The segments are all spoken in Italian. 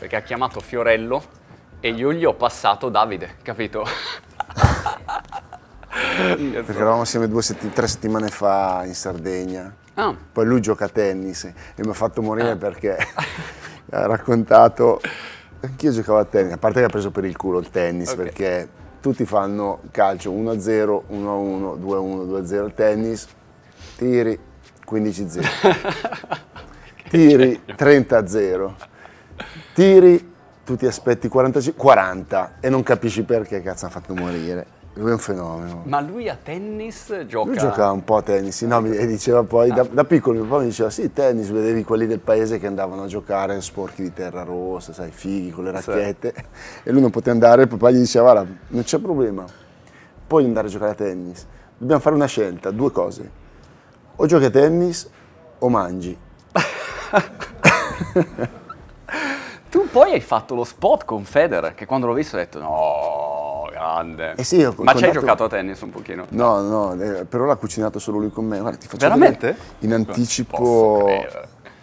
perché ha chiamato Fiorello e io gli ho passato Davide, capito? perché eravamo insieme due setti tre settimane fa in Sardegna. Ah. Poi lui gioca a tennis e mi ha fatto morire ah. perché ha raccontato. Anch'io giocavo a tennis, a parte che ha preso per il culo il tennis okay. perché tutti fanno calcio 1-0, 1-1, 2-1, 2-0 tennis, tiri 15-0, tiri 30-0. Tiri, tu ti aspetti 45, 40 e non capisci perché cazzo ha fatto morire. Lui è un fenomeno. Ma lui a tennis gioca? Lui giocava un po' a tennis, no, mi, e ah. diceva poi, ah. da, da, piccolo mio papà mi diceva sì, tennis, vedevi quelli del paese che andavano a giocare sporchi di terra rossa, sai, fighi, con le racchette, sì. e lui non poteva andare, il papà gli diceva guarda, non c'è problema, puoi andare a giocare a tennis, dobbiamo fare una scelta, due cose, o giochi a tennis o mangi. Tu poi hai fatto lo spot con Federer, che quando l'ho visto ho detto no, grande. Eh sì, Ma ci hai giocato a tennis un pochino? No, no, eh, per ora ha cucinato solo lui con me. Guarda, ti faccio Veramente? Vedere in anticipo...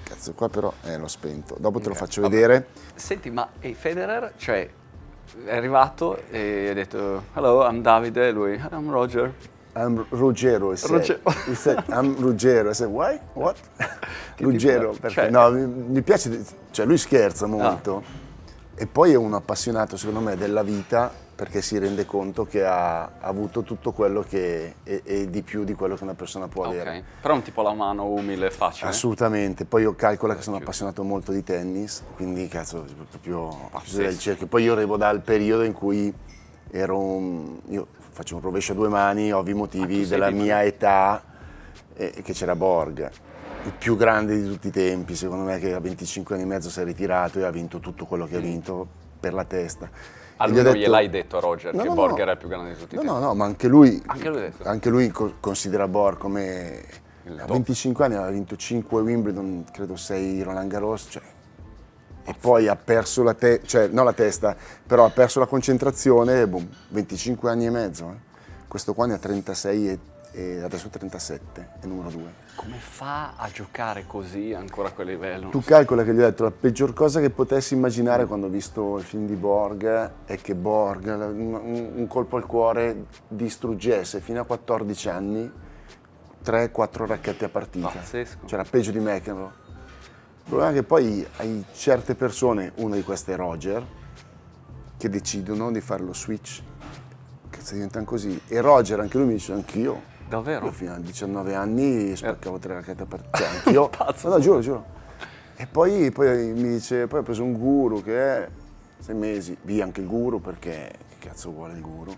Cazzo, qua però eh, l'ho spento. Dopo te lo eh, faccio Vabbè. vedere. Senti, ma e Federer, cioè, è arrivato e ha detto hello, I'm Davide, e lui, I'm Roger. I'm Ruggero, he said. Ruggero. he said, I'm Ruggero. I said, why? What? Ruggero, perché? Cioè, cioè... No, mi, mi, piace, cioè lui scherza ah. molto. No. E poi è un appassionato, secondo me, della vita perché si rende conto che ha, ha avuto tutto quello che è, di più di quello che una persona può okay. avere. Però è un tipo la mano umile, e facile. Assolutamente. Poi io calcolo che sono appassionato molto di tennis, quindi cazzo, proprio a sì, del cerchio. Poi io arrivo dal periodo in cui ero un, io faccio un rovescio a due mani, ovvi motivi ah, della mia di... età, eh, che c'era Borg, il più grande di tutti i tempi, secondo me che a 25 anni e mezzo si è ritirato e ha vinto tutto quello che mm. ha vinto per la testa. A lui detto, gliel'hai detto a Roger no, che no, Borg no. era il più grande di tutti i tempi? No, no, ma anche lui, anche lui, anche lui considera Borg come... A 25 anni aveva vinto 5 Wimbledon, credo 6 Roland Garros, cioè e poi ha perso la testa, cioè non la testa, però ha perso la concentrazione, boom, 25 anni e mezzo. Eh. Questo qua ne ha 36 e, e adesso 37, è numero 2. Come fa a giocare così ancora a quel livello? Tu calcola che gli ho detto, la peggior cosa che potessi immaginare quando ho visto il film di Borg è che Borg un, un colpo al cuore distruggesse fino a 14 anni 3-4 racchette a partita. Pazzesco. Cioè era peggio di McEnroe il problema è che poi hai certe persone, una di queste è Roger, che decidono di fare lo switch. Cazzo, diventano così. E Roger, anche lui mi dice, anch'io. Davvero? Io fino a 19 anni spaccavo eh. tre racchette per te, anch'io. Pazzo. No, no, giuro, giuro. E poi, poi, mi dice, poi ho preso un guru che è sei mesi, via anche il guru perché che cazzo vuole il guru?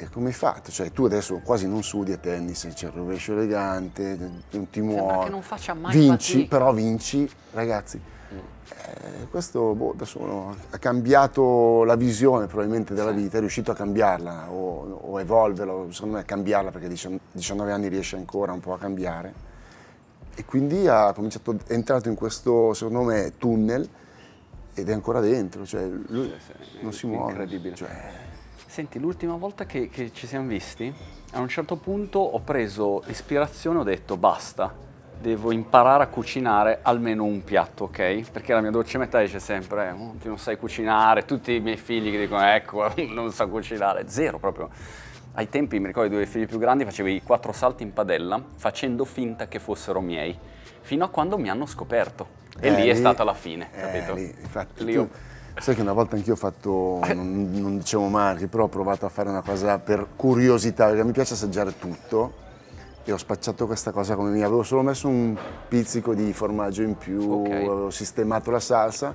E come hai fatto? Cioè, tu adesso quasi non sudi a tennis, c'è il rovescio elegante, non ti muovi. non faccia mai Vinci, fatica. però vinci, ragazzi. Eh, questo boh, da solo ha cambiato la visione probabilmente della sì. vita, è riuscito a cambiarla o, o evolverla, secondo me a cambiarla perché a 19 anni riesce ancora un po' a cambiare. E quindi ha cominciato, è entrato in questo, secondo me, tunnel ed è ancora dentro, cioè lui sì, sì, non si muove. Incredibile. Cioè, Senti, l'ultima volta che, che, ci siamo visti, a un certo punto ho preso ispirazione, ho detto basta, devo imparare a cucinare almeno un piatto, ok? Perché la mia dolce metà dice sempre, oh, tu non sai cucinare, tutti i miei figli che dicono, ecco, non so cucinare, zero proprio. Ai tempi, mi ricordo i due figli più grandi, facevi i quattro salti in padella facendo finta che fossero miei, fino a quando mi hanno scoperto. E eh, lì è stata la fine, eh, capito? Lì, infatti, lì tu... ho Sai che una volta anch'io ho fatto, eh. non, non dicevo marchi, però ho provato a fare una cosa per curiosità, perché mi piace assaggiare tutto e ho spacciato questa cosa come mia, avevo solo messo un pizzico di formaggio in più, okay. avevo sistemato la salsa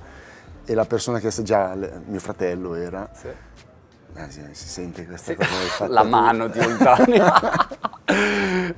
e la persona che assaggiava, mio fratello era, sì. Ah, si, si, sente questa sì. cosa La mano di Oltanio.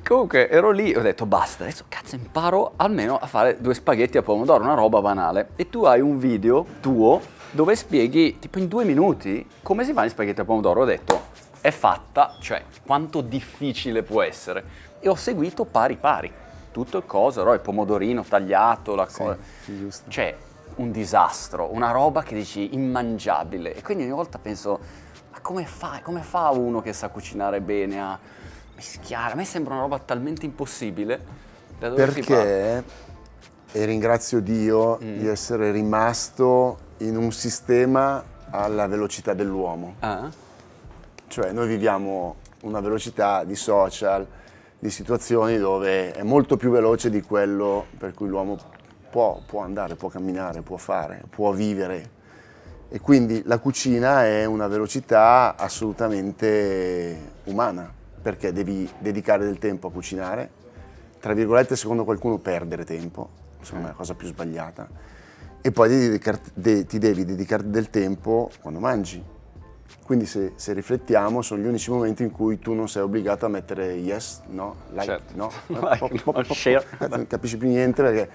Comunque ero lì e ho detto basta, adesso cazzo imparo almeno a fare due spaghetti a pomodoro, una roba banale. E tu hai un video tuo dove spieghi tipo in due minuti come si fa gli spaghetti al pomodoro. Ho detto, è fatta, cioè quanto difficile può essere. E ho seguito pari pari tutto il coso, no? il pomodorino tagliato, la cosa. Sì, giusto. Cioè, un disastro, una roba che dici immangiabile. E quindi ogni volta penso, ma come fa, come fa uno che sa cucinare bene a mischiare? A me sembra una roba talmente impossibile. Da Perché, e ringrazio Dio mm. di essere rimasto in un sistema alla velocità dell'uomo. Ah. Cioè noi viviamo una velocità di social, di situazioni dove è molto più veloce di quello per cui l'uomo può, può andare, può camminare, può fare, può vivere. E quindi la cucina è una velocità assolutamente umana, perché devi dedicare del tempo a cucinare, tra virgolette secondo qualcuno perdere tempo, secondo me è la cosa più sbagliata e poi ti, dedicar, de, ti devi dedicare del tempo quando mangi. Quindi se, se, riflettiamo sono gli unici momenti in cui tu non sei obbligato a mettere yes, no, like, certo. no, like, pop, share. non capisci più niente perché,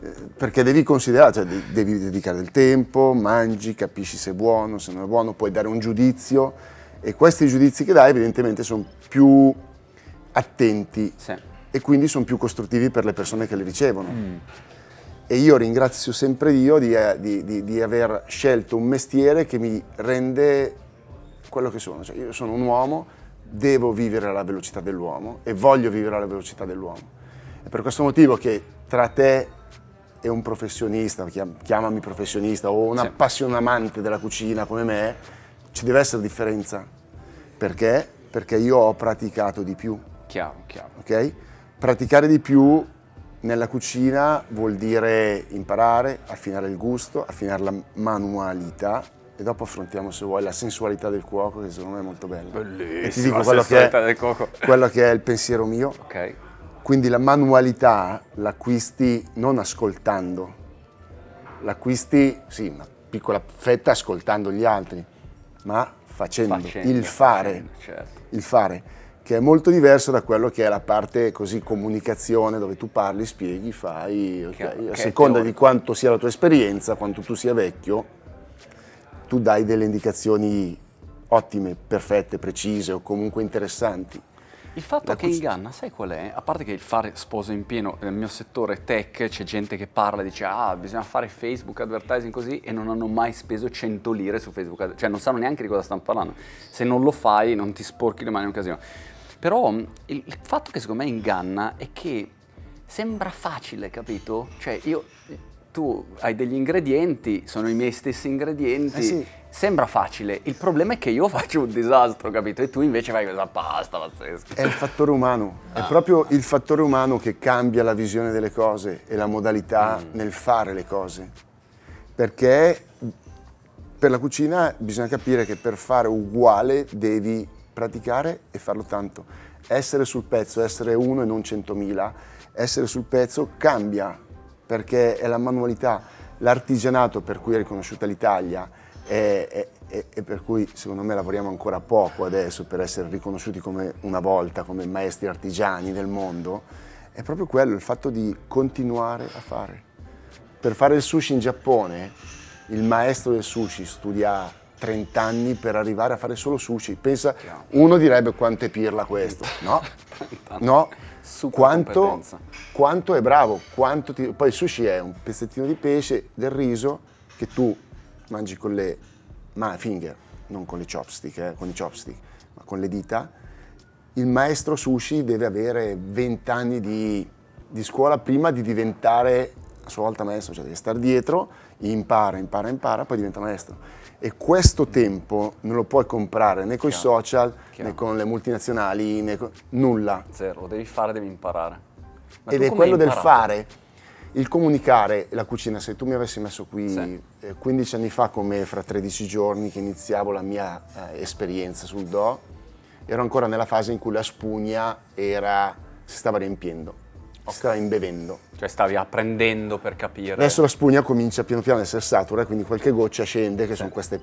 eh, perché devi considerare, cioè devi dedicare del tempo, mangi, capisci se è buono, se non è buono, puoi dare un giudizio e questi giudizi che dai evidentemente sono più attenti sì. e quindi sono più costruttivi per le persone che li ricevono. Mm e io ringrazio sempre Dio di, eh, di, di, di, aver scelto un mestiere che mi rende quello che sono. Cioè, io sono un uomo, devo vivere alla velocità dell'uomo e voglio vivere alla velocità dell'uomo. È per questo motivo che tra te e un professionista, chiamami professionista, o un sì. appassionamante della cucina come me, ci deve essere differenza. Perché? Perché io ho praticato di più. Chiaro, chiaro. Ok? Praticare di più nella cucina vuol dire imparare, affinare il gusto, affinare la manualità e dopo affrontiamo se vuoi la sensualità del cuoco che secondo me è molto bella. Bellissima e ti dico quello che, è, del cuoco. quello che è il pensiero mio. Ok. Quindi la manualità l'acquisti non ascoltando, l'acquisti, sì, una piccola fetta ascoltando gli altri, ma facendo, facendo il fare. Facendo, certo. Il fare che è molto diverso da quello che è la parte così comunicazione dove tu parli, spieghi, fai, okay, a seconda di quanto sia la tua esperienza, quanto tu sia vecchio, tu dai delle indicazioni ottime, perfette, precise o comunque interessanti. Il fatto la che in Ghana, sai qual è? A parte che il fare sposo in pieno, nel mio settore tech c'è gente che parla e dice ah bisogna fare Facebook advertising così e non hanno mai speso 100 lire su Facebook, cioè non sanno neanche di cosa stanno parlando. Se non lo fai non ti sporchi le mani in un casino. Però mm, il, il fatto che secondo me inganna è che sembra facile, capito? Cioè io tu hai degli ingredienti, sono i miei stessi ingredienti. Eh sì. Sembra facile, il problema è che io faccio un disastro, capito? E tu invece fai questa pasta pazzesca. È il fattore umano, ah. è proprio il fattore umano che cambia la visione delle cose e la modalità mm. nel fare le cose. Perché mm, per la cucina bisogna capire che per fare uguale devi praticare e farlo tanto. Essere sul pezzo, essere uno e non centomila, essere sul pezzo cambia perché è la manualità, l'artigianato per cui è riconosciuta l'Italia e, e, per cui secondo me lavoriamo ancora poco adesso per essere riconosciuti come una volta come maestri artigiani del mondo, è proprio quello, il fatto di continuare a fare. Per fare il sushi in Giappone, il maestro del sushi studia 30 anni per arrivare a fare solo sushi. Pensa, uno direbbe quanto è pirla questo. No, no. Quanto, quanto, è bravo, quanto ti... poi il sushi è un pezzettino di pesce, del riso, che tu mangi con le ma finger, non con le chopstick, eh, con i chopstick, ma con le dita. Il maestro sushi deve avere 20 anni di, di scuola prima di diventare a sua volta maestro, cioè deve stare dietro, impara, impara, impara, poi diventa maestro e questo tempo non lo puoi comprare né con i social, chiaro. né con le multinazionali, né con nulla. Zero, lo devi fare, devi imparare. Ma Ed è quello del fare, il comunicare la cucina. Se tu mi avessi messo qui sì. 15 eh, anni fa come fra 13 giorni che iniziavo la mia eh, esperienza sul Do, ero ancora nella fase in cui la spugna era, si stava riempiendo okay. sta imbevendo. Cioè stavi apprendendo per capire. Adesso la spugna comincia piano piano ad essere satura, quindi qualche goccia scende, che sì. sono queste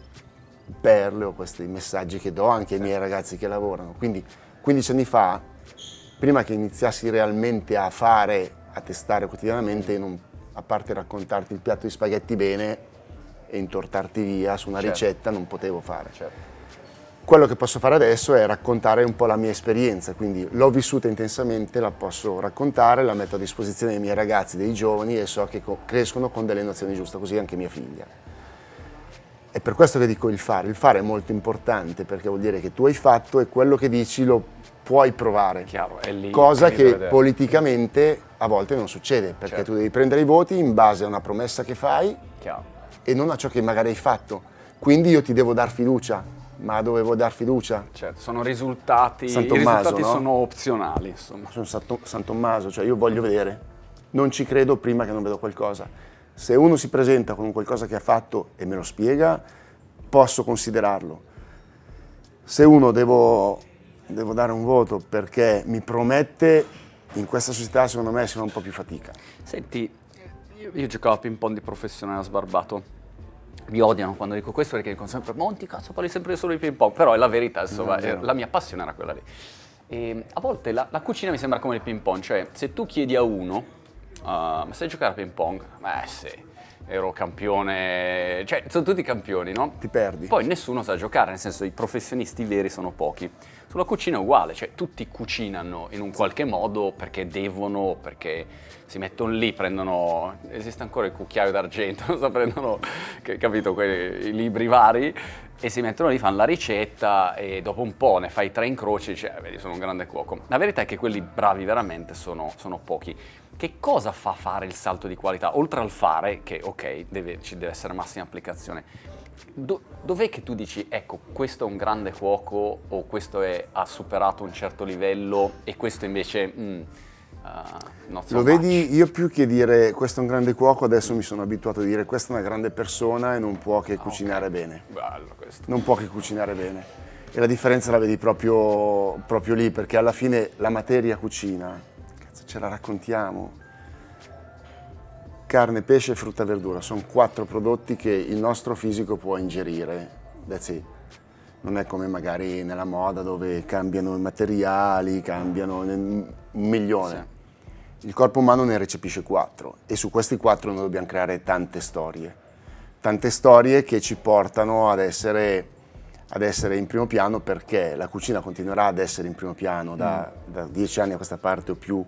perle o questi messaggi che do anche ai miei ragazzi che lavorano. Quindi 15 anni fa, prima che iniziassi realmente a fare, a testare quotidianamente, non, a parte raccontarti il piatto di spaghetti bene e intortarti via su una certo. ricetta, non potevo fare. Certo. Quello che posso fare adesso è raccontare un po' la mia esperienza, quindi l'ho vissuta intensamente, la posso raccontare, la metto a disposizione dei miei ragazzi, dei giovani e so che crescono con delle nozioni giuste, così anche mia figlia. È per questo che dico il fare, il fare è molto importante perché vuol dire che tu hai fatto e quello che dici lo puoi provare, Chiaro, è lì, cosa che politicamente a volte non succede perché certo. tu devi prendere i voti in base a una promessa che fai Chiaro. e non a ciò che magari hai fatto. Quindi io ti devo dar fiducia, ma dovevo dar fiducia. Certo, sono risultati, San Tommaso, risultati no? sono opzionali. Insomma. Sono San Tommaso, cioè io voglio vedere. Non ci credo prima che non vedo qualcosa. Se uno si presenta con qualcosa che ha fatto e me lo spiega, posso considerarlo. Se uno devo, devo dare un voto perché mi promette, in questa società secondo me si fa un po' più fatica. Senti, io, io giocavo a ping pong di professionale a sbarbato mi odiano quando dico questo perché dicono sempre Monti cazzo parli sempre solo di ping pong però è la verità insomma no, la mia passione era quella lì e ehm, a volte la, la cucina mi sembra come il ping pong cioè se tu chiedi a uno uh, ma sai giocare a ping pong? eh sì ero campione, cioè sono tutti campioni, no? Ti perdi. Poi nessuno sa giocare, nel senso i professionisti veri sono pochi. Sulla cucina è uguale, cioè tutti cucinano in un qualche modo perché devono, perché si mettono lì, prendono, esiste ancora il cucchiaio d'argento, non so, prendono, capito, quei, i libri vari e si mettono lì, fanno la ricetta e dopo un po' ne fai tre incroci e dici, eh, vedi, sono un grande cuoco. La verità è che quelli bravi veramente sono, sono pochi. Che cosa fa fare il salto di qualità? Oltre al fare, che ok, deve, ci deve essere massima applicazione, Do, dov'è che tu dici, ecco, questo è un grande cuoco o questo è, ha superato un certo livello e questo invece... Mm, Uh, so Lo vedi, io più che dire questo è un grande cuoco, adesso mi sono abituato a dire questa è una grande persona e non può che ah, cucinare okay. bene. Bello questo. Non può che cucinare bene. E la differenza la vedi proprio, proprio lì, perché alla fine la materia cucina, cazzo, ce la raccontiamo. Carne, pesce, frutta e verdura, sono quattro prodotti che il nostro fisico può ingerire. That's it non è come magari nella moda dove cambiano i materiali, cambiano un milione. Sì. Il corpo umano ne recepisce quattro e su questi quattro noi dobbiamo creare tante storie, tante storie che ci portano ad essere, ad essere in primo piano perché la cucina continuerà ad essere in primo piano da, mm. da dieci anni a questa parte o più uh,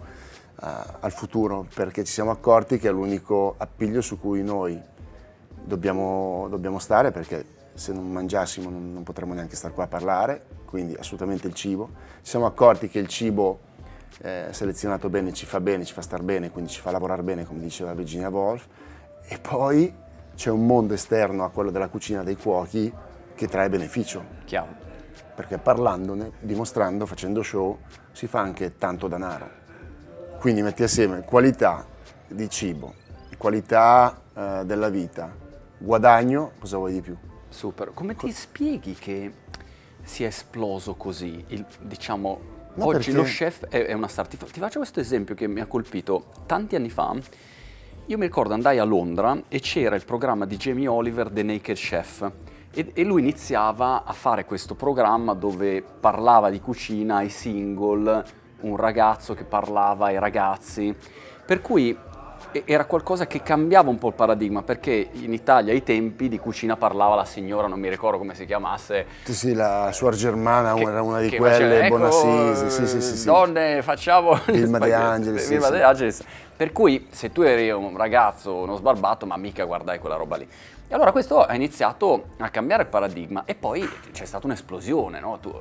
al futuro perché ci siamo accorti che è l'unico appiglio su cui noi dobbiamo, dobbiamo stare perché se non mangiassimo non, non potremmo neanche stare qua a parlare, quindi assolutamente il cibo. Ci siamo accorti che il cibo eh, selezionato bene ci fa bene, ci fa star bene, quindi ci fa lavorare bene, come diceva Virginia Woolf. E poi c'è un mondo esterno a quello della cucina dei cuochi che trae beneficio. Chiaro. Perché parlandone, dimostrando, facendo show, si fa anche tanto denaro. Quindi metti assieme qualità di cibo, qualità eh, della vita, guadagno, cosa vuoi di più? Super. Come ti spieghi che sia esploso così, il, diciamo, ma Oggi perché? lo chef è, è una star. Ti, ti faccio questo esempio che mi ha colpito. Tanti anni fa io mi ricordo andai a Londra e c'era il programma di Jamie Oliver, The Naked Chef, e, e, lui iniziava a fare questo programma dove parlava di cucina ai single, un ragazzo che parlava ai ragazzi. Per cui era qualcosa che cambiava un po' il paradigma, perché in Italia ai tempi di cucina parlava la signora, non mi ricordo come si chiamasse. Sì, sì, la suor Germana che, era una di quelle, ecco, Bonassisi, sì, sì, sì, sì. Donne, facciamo... Vilma De Angelis. Vilma sì, De Angelis. Per cui se tu eri un ragazzo, uno sbarbato, ma mica guardai quella roba lì. E allora questo ha iniziato a cambiare il paradigma e poi c'è stata un'esplosione, no? Tu,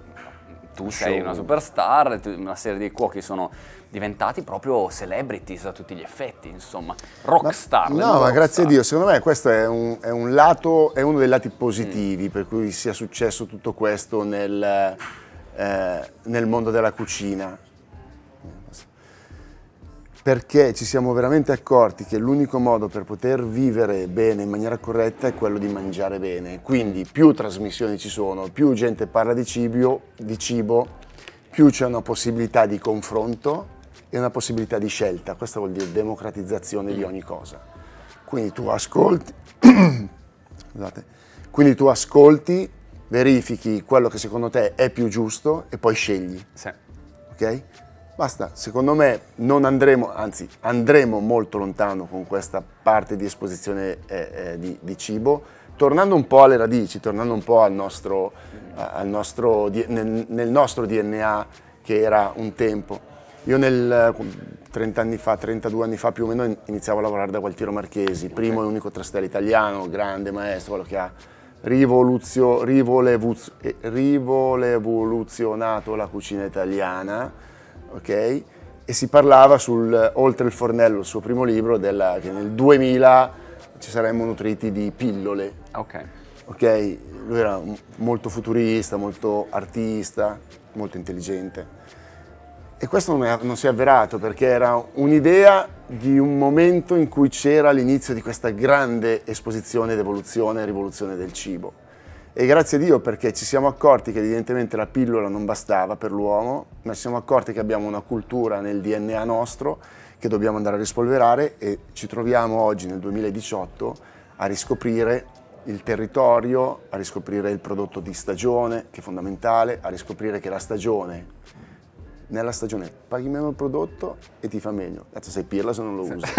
tu sei una oh. superstar, una serie di cuochi sono diventati proprio celebrities a tutti gli effetti, insomma, rockstar. Ma, no, rockstar. ma grazie a Dio, secondo me questo è, un, è, un lato, è uno dei lati positivi mm. per cui sia successo tutto questo nel, eh, nel mondo della cucina perché ci siamo veramente accorti che l'unico modo per poter vivere bene in maniera corretta è quello di mangiare bene. Quindi più trasmissioni ci sono, più gente parla di cibo, di cibo più c'è una possibilità di confronto e una possibilità di scelta. Questo vuol dire democratizzazione di mm. ogni cosa. Quindi tu ascolti, scusate, quindi tu ascolti, verifichi quello che secondo te è più giusto e poi scegli. Sì. Ok? Basta, secondo me non andremo, anzi andremo molto lontano con questa parte di esposizione eh, eh, di, di, cibo, tornando un po' alle radici, tornando un po' al nostro, al nostro nel, nel, nostro DNA che era un tempo. Io nel 30 anni fa, 32 anni fa più o meno iniziavo a lavorare da Gualtiero Marchesi, primo e unico trastello italiano, grande maestro, quello che ha rivoluzio, rivolevuz, eh, rivolevoluzionato la cucina italiana ok? E si parlava sul Oltre il fornello, il suo primo libro, della, che nel 2000 ci saremmo nutriti di pillole. Ok. Ok, lui era molto futurista, molto artista, molto intelligente. E questo non, è, non si è avverato perché era un'idea di un momento in cui c'era l'inizio di questa grande esposizione ed evoluzione e rivoluzione del cibo e grazie a Dio perché ci siamo accorti che evidentemente la pillola non bastava per l'uomo, ma ci siamo accorti che abbiamo una cultura nel DNA nostro che dobbiamo andare a rispolverare e ci troviamo oggi nel 2018 a riscoprire il territorio, a riscoprire il prodotto di stagione che è fondamentale, a riscoprire che la stagione nella stagione paghi meno il prodotto e ti fa meglio. Cazzo sei pirla se non lo usi.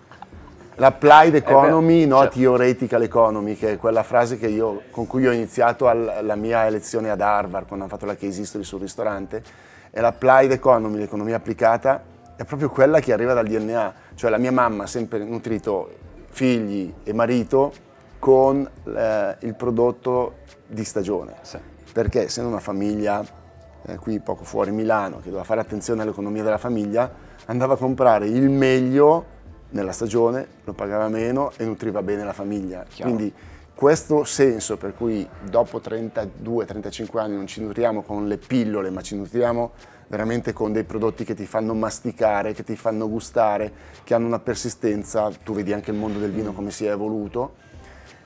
L'applied economy, eh beh, no, certo. theoretical economy, che è quella frase io, con cui ho iniziato al, la mia lezione ad Harvard, quando hanno fatto la case history sul ristorante, e l'applied economy, l'economia applicata, è proprio quella che arriva dal DNA. Cioè la mia mamma ha sempre nutrito figli e marito con eh, il prodotto di stagione. Sì. Perché essendo una famiglia eh, qui poco fuori Milano, che doveva fare attenzione all'economia della famiglia, andava a comprare il meglio nella stagione, lo pagava meno e nutriva bene la famiglia. Chiaro. Quindi questo senso per cui dopo 32-35 anni non ci nutriamo con le pillole, ma ci nutriamo veramente con dei prodotti che ti fanno masticare, che ti fanno gustare, che hanno una persistenza, tu vedi anche il mondo del vino come si è evoluto,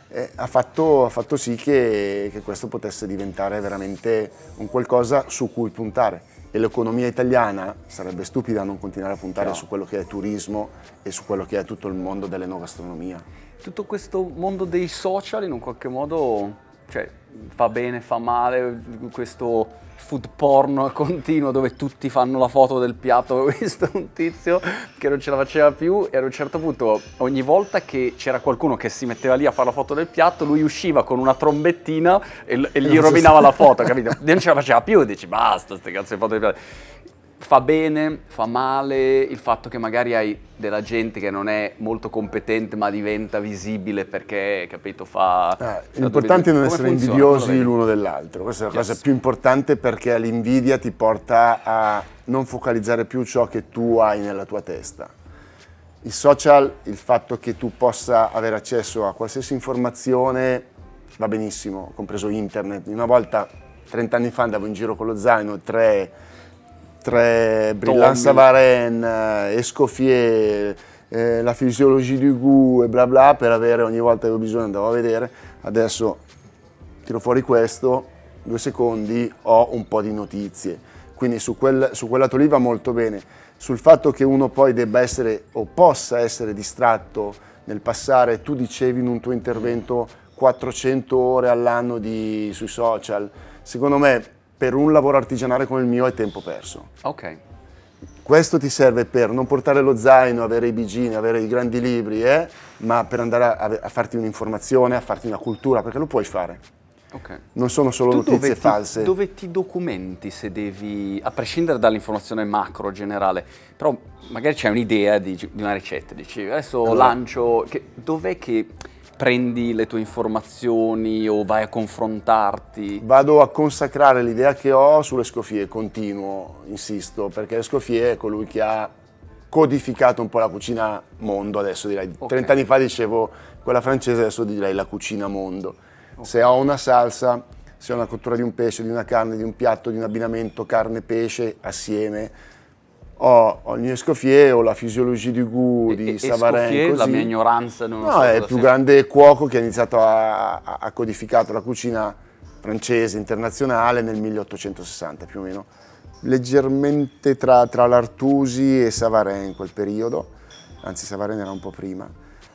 eh, ha, fatto, ha, fatto, sì che, che questo potesse diventare veramente un qualcosa su cui puntare e l'economia italiana sarebbe stupida non continuare a puntare no. su quello che è turismo e su quello che è tutto il mondo dell'enogastronomia. Tutto questo mondo dei social in un qualche modo cioè, fa bene, fa male, questo food porn continuo dove tutti fanno la foto del piatto. Ho visto un tizio che non ce la faceva più e ad un certo punto ogni volta che c'era qualcuno che si metteva lì a fare la foto del piatto, lui usciva con una trombettina e, e gli rovinava la foto, capito? Non ce la faceva più, dici basta, queste cazzo di foto del piatto fa bene, fa male il fatto che magari hai della gente che non è molto competente ma diventa visibile perché, capito, fa... Ah, eh, l'importante è non essere funziona? invidiosi l'uno dell'altro, questa è la yes. cosa più importante perché l'invidia ti porta a non focalizzare più ciò che tu hai nella tua testa. I social, il fatto che tu possa avere accesso a qualsiasi informazione va benissimo, compreso internet. Una volta, 30 anni fa, andavo in giro con lo zaino, tre tre Brillant Savarenne, eh, Escoffier, eh, la fisiologia di Gu e bla bla per avere ogni volta che ho bisogno andavo a vedere. Adesso tiro fuori questo, due secondi, ho un po' di notizie. Quindi su, quel, su quella tolì va molto bene. Sul fatto che uno poi debba essere o possa essere distratto nel passare, tu dicevi in un tuo intervento 400 ore all'anno sui social, secondo me per un lavoro artigianale come il mio è tempo perso. Ok. Questo ti serve per non portare lo zaino, avere i bigini, avere i grandi libri, eh? ma per andare a, a farti un'informazione, a farti una cultura, perché lo puoi fare. Okay. Non sono solo tu notizie dove ti, Dove ti documenti se devi, a prescindere dall'informazione macro generale, però magari c'è un'idea di, di, una ricetta, dici adesso allora. lancio, dov'è che prendi le tue informazioni o vai a confrontarti? Vado a consacrare l'idea che ho sulle scofie, continuo, insisto, perché le scofie è colui che ha codificato un po' la cucina mondo adesso direi. Okay. 30 anni fa dicevo quella francese, adesso direi la cucina mondo. Okay. Se ho una salsa, se ho una cottura di un pesce, di una carne, di un piatto, di un abbinamento carne-pesce assieme, ho, ho Escoffier, ho la fisiologia di Gu, e, di e, Savarin, la mia ignoranza non No, so è il più sei. grande cuoco che ha iniziato a, a codificare la cucina francese internazionale nel 1860 più o meno, leggermente tra, tra l'Artusi e Savarin in quel periodo, anzi Savarin era un po' prima.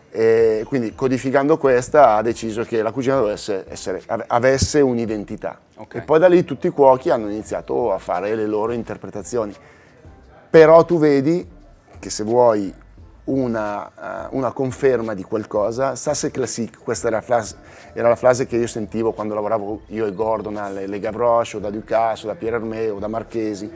E quindi codificando questa ha deciso che la cucina dovesse essere, avesse un'identità. Okay. E poi da lì tutti i cuochi hanno iniziato a fare le loro interpretazioni però tu vedi che se vuoi una, eh, una conferma di qualcosa, Sasse Classic, questa era la, frase, era la, frase, che io sentivo quando lavoravo io e Gordon alle Le Gavroche o da Ducasse, o da Pierre Hermé o da Marchesi,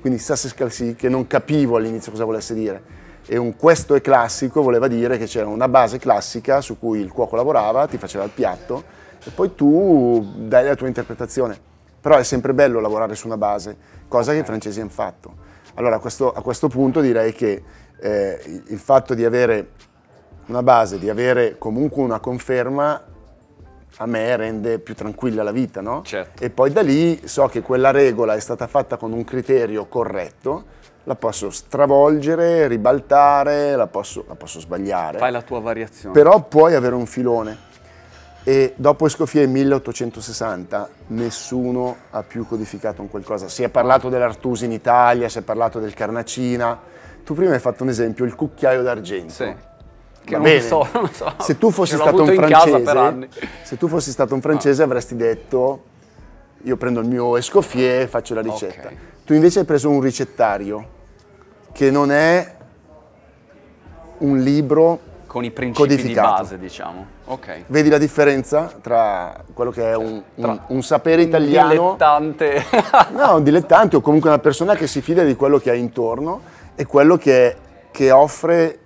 quindi Sasse Classic che non capivo all'inizio cosa volesse dire e un questo è classico voleva dire che c'era una base classica su cui il cuoco lavorava, ti faceva il piatto e poi tu dai la tua interpretazione. Però è sempre bello lavorare su una base, cosa che i francesi hanno fatto. Allora a questo, a questo punto direi che eh, il fatto di avere una base, di avere comunque una conferma a me rende più tranquilla la vita, no? Certo. E poi da lì so che quella regola è stata fatta con un criterio corretto, la posso stravolgere, ribaltare, la posso, la posso sbagliare. Fai la tua variazione. Però puoi avere un filone e dopo Escoffier 1860 nessuno ha più codificato un qualcosa. Si è parlato dell'Artusi in Italia, si è parlato del Carnacina. Tu prima hai fatto un esempio, il cucchiaio d'argento. Sì. Che non bene. So, non so. Se tu fossi stato un francese, se tu fossi stato un francese no. Ah. avresti detto io prendo il mio Escoffier e faccio la ricetta. Okay. Tu invece hai preso un ricettario che non è un libro con i principi codificato. di base, diciamo. Okay. Vedi la differenza tra quello che è un, un, un sapere italiano. Un dilettante. no, un dilettante o comunque una persona che si fida di quello che ha intorno e quello che, che offre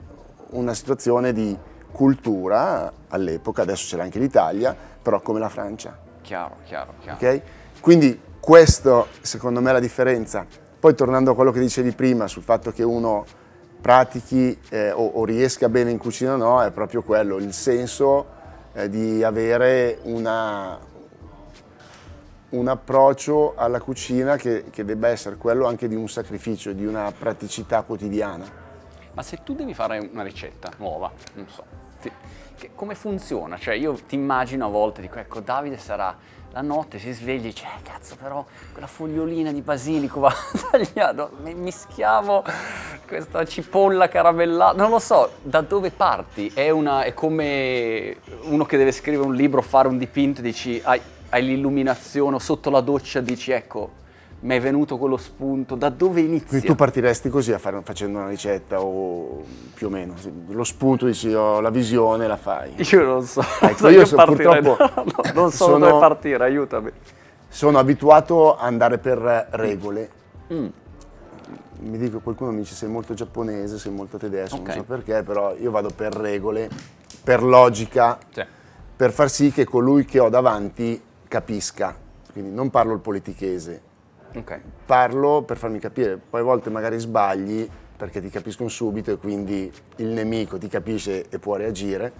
una situazione di cultura all'epoca, adesso c'era anche l'Italia, però come la Francia. Chiaro, chiaro, chiaro. Okay? Quindi questo secondo me è la differenza. Poi tornando a quello che dicevi prima sul fatto che uno pratichi eh, o, o, riesca bene in cucina o no, è proprio quello, il senso eh, di avere una, un approccio alla cucina che, che debba essere quello anche di un sacrificio, di una praticità quotidiana. Ma se tu devi fare una ricetta nuova, non so, ti, che, come funziona? Cioè io ti immagino a volte, dico ecco Davide sarà la notte, si sveglia e dice eh, cazzo però quella fogliolina di basilico va tagliato, mischiavo questa cipolla caramellata, non lo so, da dove parti? È, una, è come uno che deve scrivere un libro, fare un dipinto e dici hai, hai l'illuminazione o sotto la doccia dici ecco mi è venuto quello spunto, da dove inizia? Quindi tu partiresti così fare, facendo una ricetta o più o meno, lo spunto dici ho la visione la fai. Io non so, ecco, so io so, purtroppo no, non so sono, dove partire, aiutami. Sono abituato a andare per regole. Mm. Mi dico, qualcuno mi dice sei molto giapponese, sei molto tedesco, okay. non so perché, però io vado per regole, per logica, cioè. per far sì che colui che ho davanti capisca. Quindi non parlo il politichese, Okay. Parlo per farmi capire, poi a volte magari sbagli perché ti capiscono subito e quindi il nemico ti capisce e può reagire,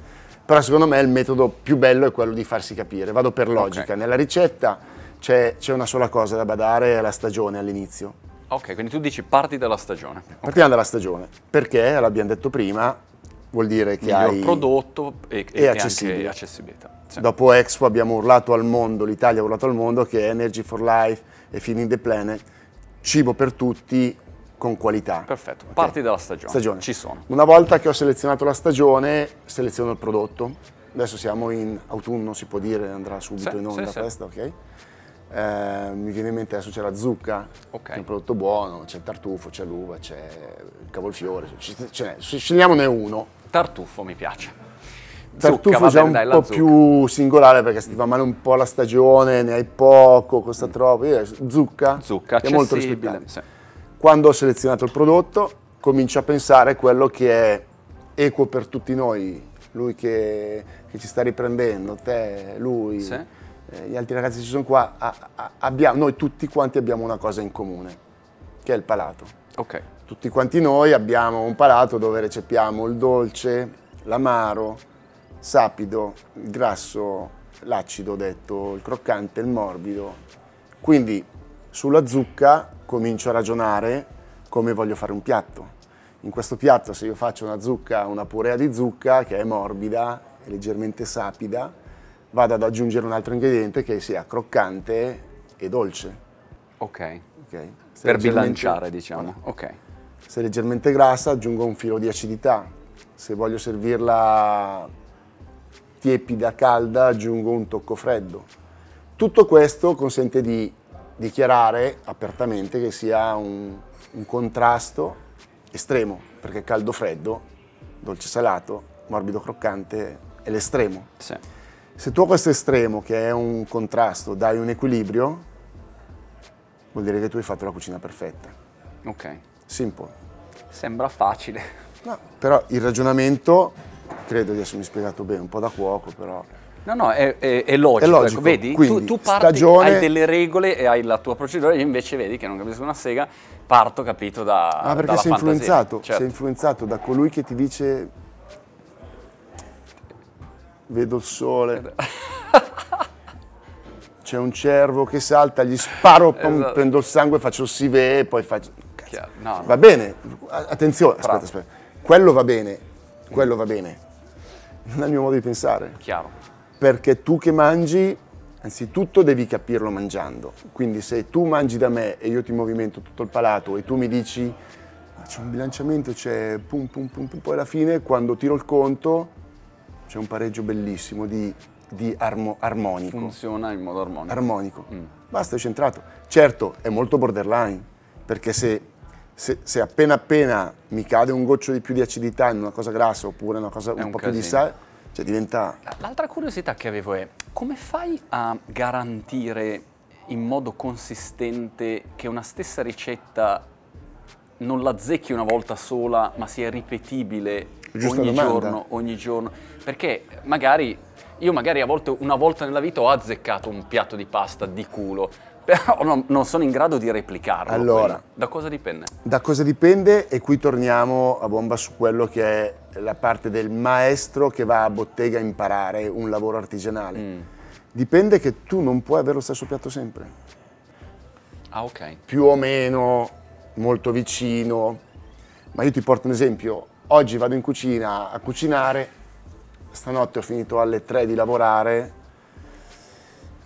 però secondo me il metodo più bello è quello di farsi capire, vado per logica, okay. nella ricetta c'è, una sola cosa da badare, è la stagione all'inizio. Ok, quindi tu dici parti dalla stagione. Partiamo dalla stagione, perché l'abbiamo detto prima, vuol dire che Miglior hai prodotto e, e, e accessibilità. Sì. Dopo Expo abbiamo urlato al mondo, l'Italia ha urlato al mondo che è Energy for Life, e Feeding the Planet, cibo per tutti con qualità. Perfetto, okay. parti dalla stagione. stagione. Ci sono. Una volta che ho selezionato la stagione, seleziono il prodotto. Adesso siamo in autunno, si può dire, andrà subito sì, in onda sì, sì. questa, ok? Eh, mi viene in mente adesso c'è la zucca, okay. è un prodotto buono, c'è il tartufo, c'è l'uva, c'è il cavolfiore, ce, ce, scegliamone uno. Tartufo mi piace. Tartufo è già un po' zucca. più singolare perché se ti fa male un po' la stagione, ne hai poco, costa mm. troppo. Io, zucca, zucca è molto rispettabile. Sì. Quando ho selezionato il prodotto comincio a pensare quello che è equo per tutti noi, lui che, che ci sta riprendendo, te, lui, sì. eh, gli altri ragazzi che ci sono qua, a, a, abbiamo, noi tutti quanti abbiamo una cosa in comune, che è il palato. Okay. Tutti quanti noi abbiamo un palato dove recepiamo il dolce, l'amaro, sapido, il grasso, l'acido detto, il croccante, il morbido. Quindi sulla zucca comincio a ragionare come voglio fare un piatto. In questo piatto se io faccio una zucca, una purea di zucca che è morbida e leggermente sapida, vado ad aggiungere un altro ingrediente che sia croccante e dolce. Ok. okay. Per bilanciare diciamo. Ok. Se è leggermente grassa aggiungo un filo di acidità. Se voglio servirla tiepida, calda, aggiungo un tocco freddo. Tutto questo consente di dichiarare apertamente che sia un, un contrasto estremo, perché caldo-freddo, dolce-salato, morbido-croccante è l'estremo. Sì. Se tu a questo estremo, che è un contrasto, dai un equilibrio, vuol dire che tu hai fatto la cucina perfetta. Ok. Simple. Sembra facile. No, però il ragionamento credo di essermi spiegato bene, un po' da cuoco però. No, no, è, è, è logico. È logico. Ecco, vedi, Quindi, tu, tu parti, stagione... hai delle regole e hai la tua procedura, io invece vedi che non capisco una sega, parto capito da... Ah, perché sei influenzato, certo. sei influenzato da colui che ti dice vedo il sole. C'è un cervo che salta, gli sparo, esatto. prendo il sangue, faccio il sive e poi faccio... No, va no. bene, attenzione, aspetta, aspetta. Quello va bene, quello va bene non è il mio modo di pensare. Chiaro. Perché tu che mangi, anzitutto devi capirlo mangiando. Quindi se tu mangi da me e io ti movimento tutto il palato e tu mi dici ah, c'è un bilanciamento, c'è pum pum pum pum, poi alla fine quando tiro il conto c'è un pareggio bellissimo di, di armo, armonico. Funziona in modo armonico. Armonico. Mm. Basta, è centrato. Certo, è molto borderline, perché se se, se, appena appena mi cade un goccio di più di acidità in una cosa grassa oppure una cosa un, un po' casino. più di sale, cioè diventa... L'altra curiosità che avevo è come fai a garantire in modo consistente che una stessa ricetta non la zecchi una volta sola ma sia ripetibile Giusta ogni domanda. giorno, ogni giorno? Perché magari io magari a volte una volta nella vita ho azzeccato un piatto di pasta di culo, però non, non sono in grado di replicarlo. Allora, quindi. da cosa dipende? Da cosa dipende e qui torniamo a bomba su quello che è la parte del maestro che va a bottega a imparare un lavoro artigianale. Mm. Dipende che tu non puoi avere lo stesso piatto sempre. Ah, ok. Più o meno, molto vicino. Ma io ti porto un esempio. Oggi vado in cucina a cucinare, stanotte ho finito alle 3 di lavorare,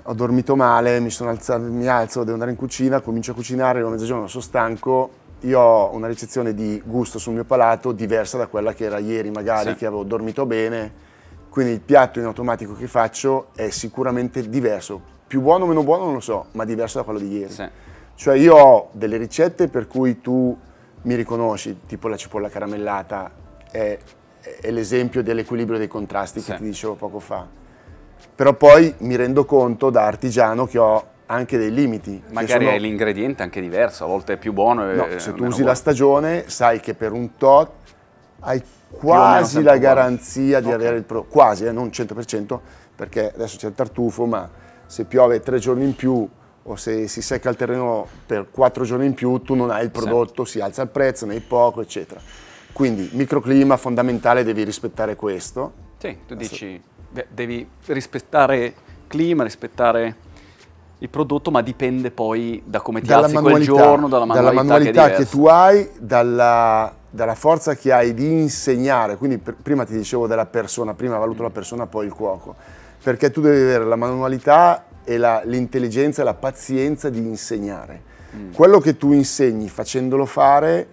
ho dormito male, mi sono alzato, mi alzo, devo andare in cucina, comincio a cucinare, a mezzogiorno, sono stanco, io ho una ricezione di gusto sul mio palato diversa da quella che era ieri magari, sì. che avevo dormito bene, quindi il piatto in automatico che faccio è sicuramente diverso, più buono o meno buono non lo so, ma diverso da quello di ieri. Sì. Cioè io ho delle ricette per cui tu mi riconosci, tipo la cipolla caramellata, è, è l'esempio dell'equilibrio dei contrasti sì. che ti dicevo poco fa però poi mi rendo conto da artigiano che ho anche dei limiti. Magari sono... l'ingrediente anche diverso, a volte è più buono. no, se tu usi buono. la stagione sai che per un tot hai quasi la garanzia buono. di okay. avere il prodotto, quasi, eh, non 100%, perché adesso c'è il tartufo, ma se piove tre giorni in più o se si secca il terreno per quattro giorni in più, tu non hai il prodotto, sì. si alza il prezzo, ne hai poco, eccetera. Quindi microclima fondamentale, devi rispettare questo. Sì, tu dici beh, devi rispettare clima, rispettare il prodotto, ma dipende poi da come ti dalla alzi quel giorno, dalla manualità, dalla manualità che, che, tu hai, dalla, dalla, forza che hai di insegnare. Quindi pr prima ti dicevo della persona, prima valuto la persona, poi il cuoco. Perché tu devi avere la manualità e l'intelligenza e la pazienza di insegnare. Mm. Quello che tu insegni facendolo fare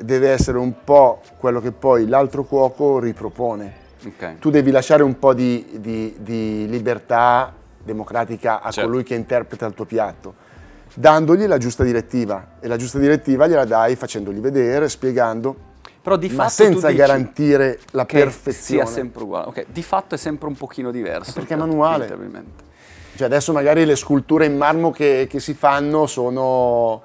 deve essere un po' quello che poi l'altro cuoco ripropone Okay. Tu devi lasciare un po' di, di, di libertà democratica a certo. colui che interpreta il tuo piatto dandogli la giusta direttiva e la giusta direttiva gliela dai facendogli vedere, spiegando però di ma fatto senza garantire la perfezione. sia sempre uguale. Okay. Di fatto è sempre un pochino diverso. È perché è manuale. Cioè adesso magari le sculture in marmo che, che si fanno sono...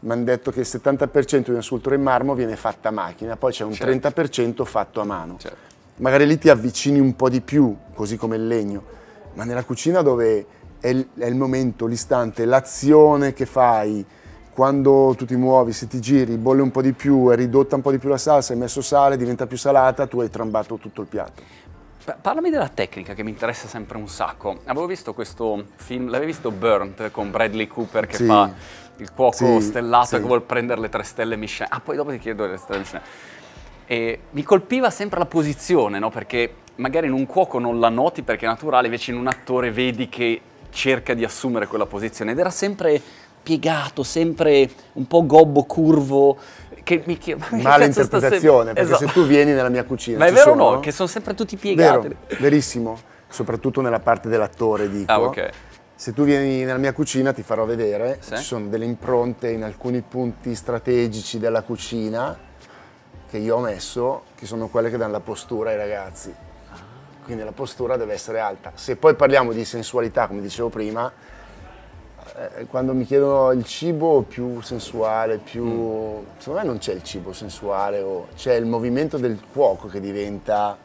Mi hanno detto che il 70% di una scultura in marmo viene fatta a macchina, poi c'è un certo. 30% fatto a mano. Certo magari lì ti avvicini un po' di più, così come il legno, ma nella cucina dove è il, è il momento, l'istante, l'azione che fai, quando tu ti muovi, se ti giri, bolle un po' di più, è ridotta un po' di più la salsa, hai messo sale, diventa più salata, tu hai trambato tutto il piatto. Parlami della tecnica che mi interessa sempre un sacco. Avevo visto questo film, l'avevi visto Burnt con Bradley Cooper che sì. fa il cuoco sì, stellato sì. che vuole prendere le tre stelle Michelin. Ah, poi dopo ti chiedo le stelle Michelin. E mi colpiva sempre la posizione, no? perché magari in un cuoco non la noti perché è naturale, invece in un attore vedi che cerca di assumere quella posizione ed era sempre piegato, sempre un po' gobbo curvo. Che mi chiedo, Male interpretazione, perché esatto. se tu vieni nella mia cucina. Ma è vero o no? no? Che sono sempre tutti piegati. Vero, verissimo, soprattutto nella parte dell'attore, dico. Ah, ok se tu vieni nella mia cucina ti farò vedere, sì. ci sono delle impronte in alcuni punti strategici della cucina che io ho messo, che sono quelle che danno la postura ai ragazzi. Quindi la postura deve essere alta. Se poi parliamo di sensualità, come dicevo prima, eh, quando mi chiedono il cibo più sensuale, più... Mm. Secondo me non c'è il cibo sensuale, o... c'è il movimento del cuoco che diventa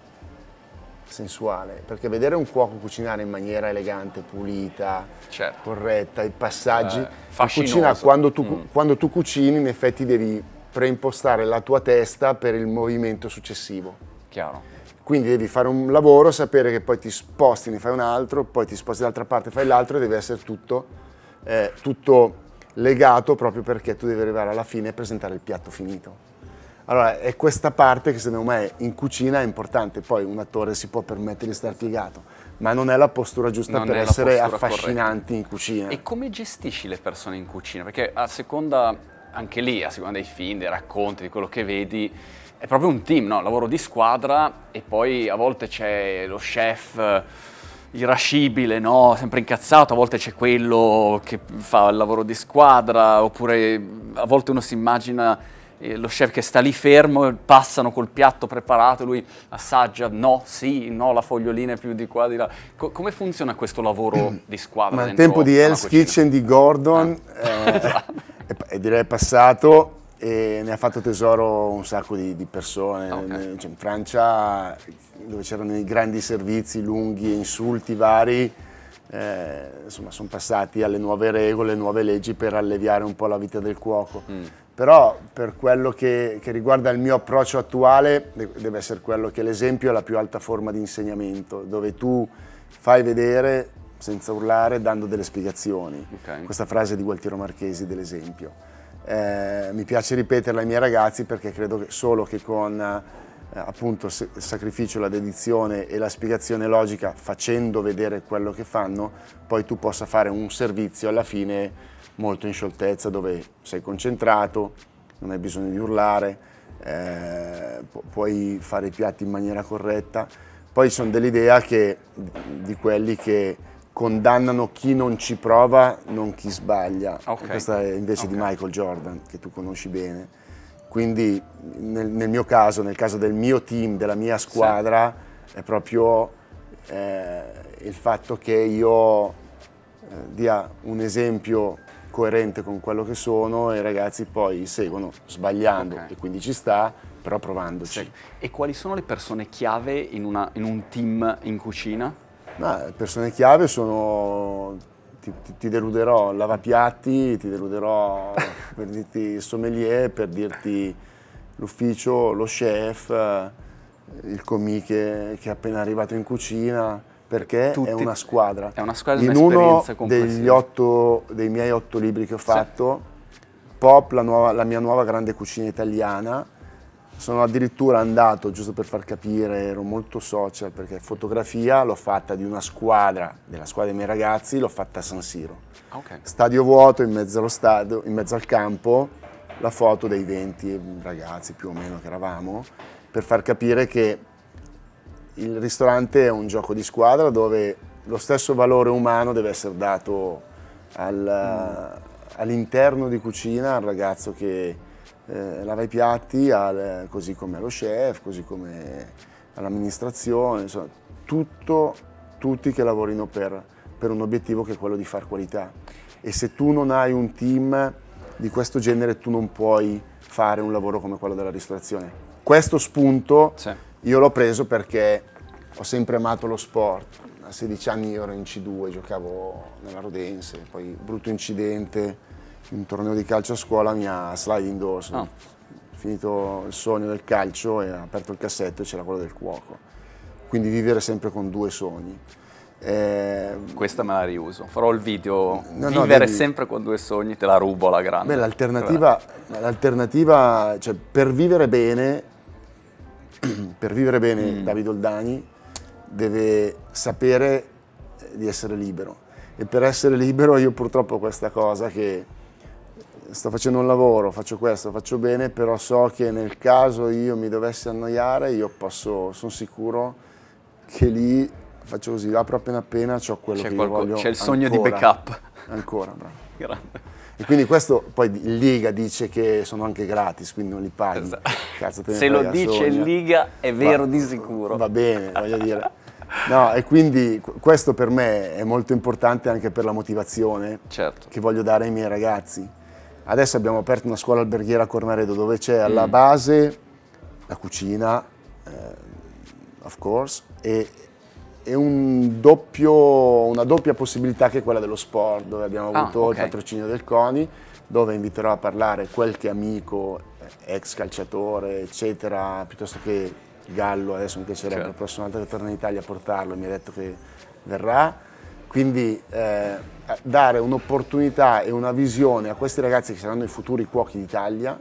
sensuale, perché vedere un cuoco cucinare in maniera elegante, pulita, certo. corretta, i passaggi, eh, cucina quando tu, mm. quando tu cucini in effetti devi preimpostare la tua testa per il movimento successivo. Chiaro. Quindi devi fare un lavoro, sapere che poi ti sposti, ne fai un altro, poi ti sposti dall'altra parte, fai l'altro e deve essere tutto, eh, tutto legato proprio perché tu devi arrivare alla fine e presentare il piatto finito. Allora, è questa parte che secondo me in cucina è importante. Poi un attore si può permettere di star piegato, ma non è la postura giusta non per essere affascinanti corretta. in cucina. E come gestisci le persone in cucina? Perché a seconda anche lì, a seconda dei film, dei racconti, di quello che vedi, è proprio un team, no? lavoro di squadra e poi a volte c'è lo chef irascibile, no? sempre incazzato, a volte c'è quello che fa il lavoro di squadra, oppure a volte uno si immagina eh, lo chef che sta lì fermo, passano col piatto preparato, lui assaggia no, sì, no, la fogliolina è più di qua, di là. Co- come funziona questo lavoro di squadra? Ma al tempo di Hell's Kitchen di Gordon... Ah. Eh. Eh, è, direi è passato e ne ha fatto tesoro un sacco di, di persone. Ah, okay. Cioè, in Francia, dove c'erano i grandi servizi lunghi e insulti vari, eh, insomma, sono passati alle nuove regole, nuove leggi per alleviare un po' la vita del cuoco. Mm. Però per quello che, che, riguarda il mio approccio attuale, deve essere quello che l'esempio è la più alta forma di insegnamento, dove tu fai vedere senza urlare, dando delle spiegazioni. Okay. Questa frase di Gualtiero Marchesi dell'esempio. Eh, mi piace ripeterla ai miei ragazzi perché credo che solo che con eh, appunto il sacrificio, la dedizione e la spiegazione logica facendo vedere quello che fanno, poi tu possa fare un servizio alla fine molto in scioltezza dove sei concentrato, non hai bisogno di urlare, eh, pu puoi fare i piatti in maniera corretta. Poi sono dell'idea che di quelli che condannano chi non ci prova, non chi sbaglia. Okay. Questa è invece okay. di Michael Jordan, che tu conosci bene. Quindi nel, nel, mio caso, nel caso del mio team, della mia squadra, sì. è proprio eh, il fatto che io eh, dia un esempio coerente con quello che sono e i ragazzi poi seguono sbagliando okay. e quindi ci sta, però provandoci. Sì. E quali sono le persone chiave in, una, in un team in cucina? No, persone chiave sono, ti, ti, ti deluderò, lavapiatti, ti deluderò per dirti sommelier, per dirti l'ufficio, lo chef, il comì che, che, è appena arrivato in cucina, perché Tutti, è una squadra. È una squadra, di in uno degli otto, dei miei otto libri che ho fatto, sì. Pop, la, nuova, la mia nuova grande cucina italiana, sono addirittura andato, giusto per far capire, ero molto social perché fotografia l'ho fatta di una squadra, della squadra dei miei ragazzi, l'ho fatta a San Siro. Ah, okay. Stadio vuoto in mezzo allo stadio, in mezzo al campo, la foto dei 20 ragazzi più o meno che eravamo, per far capire che il ristorante è un gioco di squadra dove lo stesso valore umano deve essere dato al, mm. all'interno di cucina al ragazzo che eh, lavare i piatti, al, così come allo chef, così come all'amministrazione, insomma, tutto, tutti che lavorino per, per un obiettivo che è quello di far qualità. E se tu non hai un team di questo genere, tu non puoi fare un lavoro come quello della ristorazione. Questo spunto sì. io l'ho preso perché ho sempre amato lo sport. A 16 anni ero in C2, giocavo nella Rodense, poi brutto incidente, un torneo di calcio a scuola mi ha slide indosso. Oh. Finito il sogno del calcio e ha aperto il cassetto e c'era quello del cuoco. Quindi vivere sempre con due sogni. Eh, Questa me la riuso, farò il video, no, no, vivere devi... sempre con due sogni, te la rubo alla grande. Beh, l'alternativa, cioè, per vivere bene, per vivere bene mm. Davide Oldani deve sapere eh, di essere libero. E per essere libero io purtroppo ho questa cosa che sto facendo un lavoro, faccio questo, faccio bene, però so che nel caso io mi dovessi annoiare, io posso, sono sicuro che lì faccio così, apro appena appena, ho quello che qualco, voglio C'è il sogno ancora, di backup. Ancora, bravo. Grande. E quindi questo, poi il Liga dice che sono anche gratis, quindi non li paghi. Esatto. Cazzo, Se lo dice il Liga è vero va, di sicuro. Va bene, voglio dire. No, e quindi questo per me è molto importante anche per la motivazione certo. che voglio dare ai miei ragazzi Adesso abbiamo aperto una scuola alberghiera a Cornaredo dove c'è alla mm. base la cucina, eh, of course, e, e un doppio, una doppia possibilità che è quella dello sport, dove abbiamo ah, avuto ah, okay. il patrocinio del CONI, dove inviterò a parlare qualche amico, eh, ex calciatore, eccetera, piuttosto che Gallo, adesso mi piacerebbe certo. la prossima volta che torna in Italia a portarlo, mi ha detto che verrà quindi eh, dare un'opportunità e una visione a questi ragazzi che saranno i futuri cuochi d'Italia,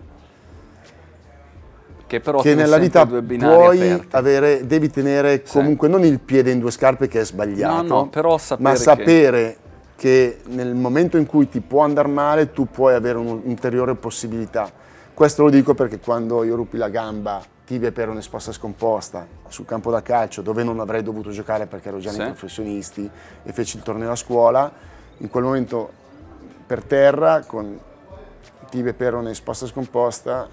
che però che nella vita puoi avere, devi tenere comunque sì. non il piede in due scarpe che è sbagliato, no, no, sapere ma sapere che... che... nel momento in cui ti può andare male tu puoi avere un'ulteriore possibilità. Questo lo dico perché quando io rupi la gamba tibia per un'esposta scomposta sul campo da calcio dove non avrei dovuto giocare perché ero già nei sì. professionisti e feci il torneo a scuola. In quel momento per terra con tibia per un'esposta scomposta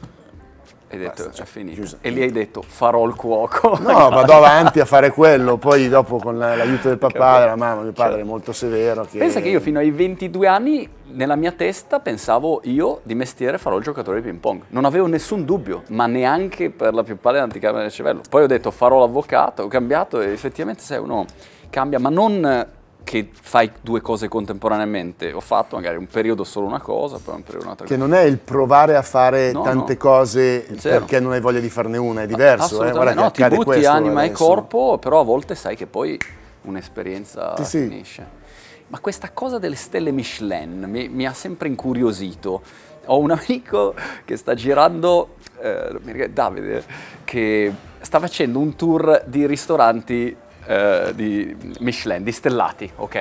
hai detto, cioè, è eh, finito. Chiusa. E lì hai detto, farò il cuoco. No, vado avanti a fare quello, poi dopo con l'aiuto del papà, della mamma, mio padre cioè. è certo. molto severo. Che... Pensa che io fino ai 22 anni, nella mia testa, pensavo io di mestiere farò il giocatore di ping pong. Non avevo nessun dubbio, ma neanche per la più pallida anticamera del cervello. Poi ho detto, farò l'avvocato, ho cambiato e effettivamente sei uno cambia, ma non che fai due cose contemporaneamente. Ho fatto magari un periodo solo una cosa, poi un periodo un'altra. Che cosa. non è il provare a fare no, tante no. cose Zero. perché non hai voglia di farne una, è diverso. Eh? Guarda no, ti butti anima adesso. e corpo, però a volte sai che poi un'esperienza sì, sì. finisce. Ma questa cosa delle stelle Michelin mi, mi ha sempre incuriosito. Ho un amico che sta girando, eh, Davide, che sta facendo un tour di ristoranti eh, di Michelin, di stellati, ok?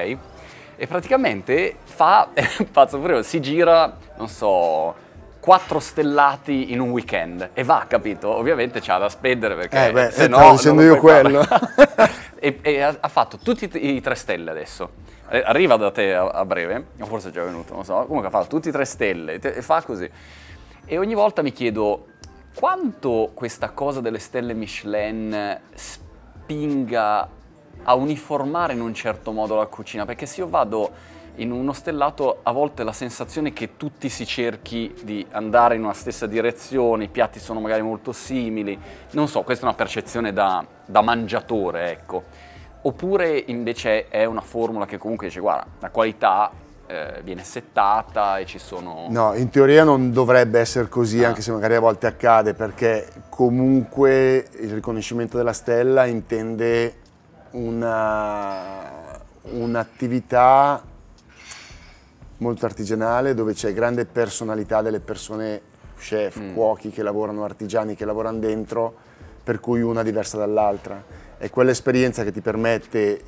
E praticamente fa, pazzo pure, si gira, non so, quattro stellati in un weekend e va, capito? Ovviamente c'ha da spendere perché eh beh, se no... dicendo io quello. e, e ha, fatto tutti i tre stelle adesso. Eh, arriva da te a, a breve, o forse è già venuto, non so. Comunque ha fatto tutti i tre stelle e fa così. E ogni volta mi chiedo quanto questa cosa delle stelle Michelin spinga a uniformare in un certo modo la cucina, perché se io vado in uno stellato a volte la sensazione è che tutti si cerchi di andare in una stessa direzione, i piatti sono magari molto simili, non so, questa è una percezione da, da mangiatore, ecco. Oppure invece è una formula che comunque dice guarda, la qualità eh, viene settata e ci sono... No, in teoria non dovrebbe essere così, ah. anche se magari a volte accade, perché comunque il riconoscimento della stella intende eh, un'attività molto artigianale dove c'è grande personalità delle persone, chef, mm. cuochi che lavorano, artigiani che lavorano dentro, per cui una diversa dall'altra. È quell'esperienza che ti permette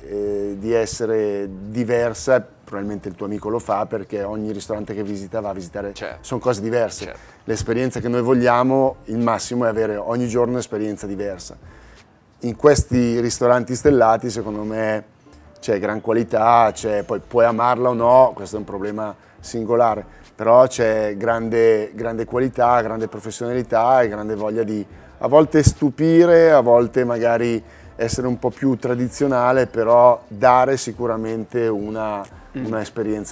eh, di essere diversa, probabilmente il tuo amico lo fa perché ogni ristorante che visita va a visitare, certo. sono cose diverse. Certo. L'esperienza che noi vogliamo, il massimo è avere ogni giorno un'esperienza diversa in questi ristoranti stellati secondo me c'è gran qualità, poi puoi amarla o no, questo è un problema singolare, però c'è grande, grande, qualità, grande professionalità e grande voglia di a volte stupire, a volte magari essere un po' più tradizionale, però dare sicuramente una, mm.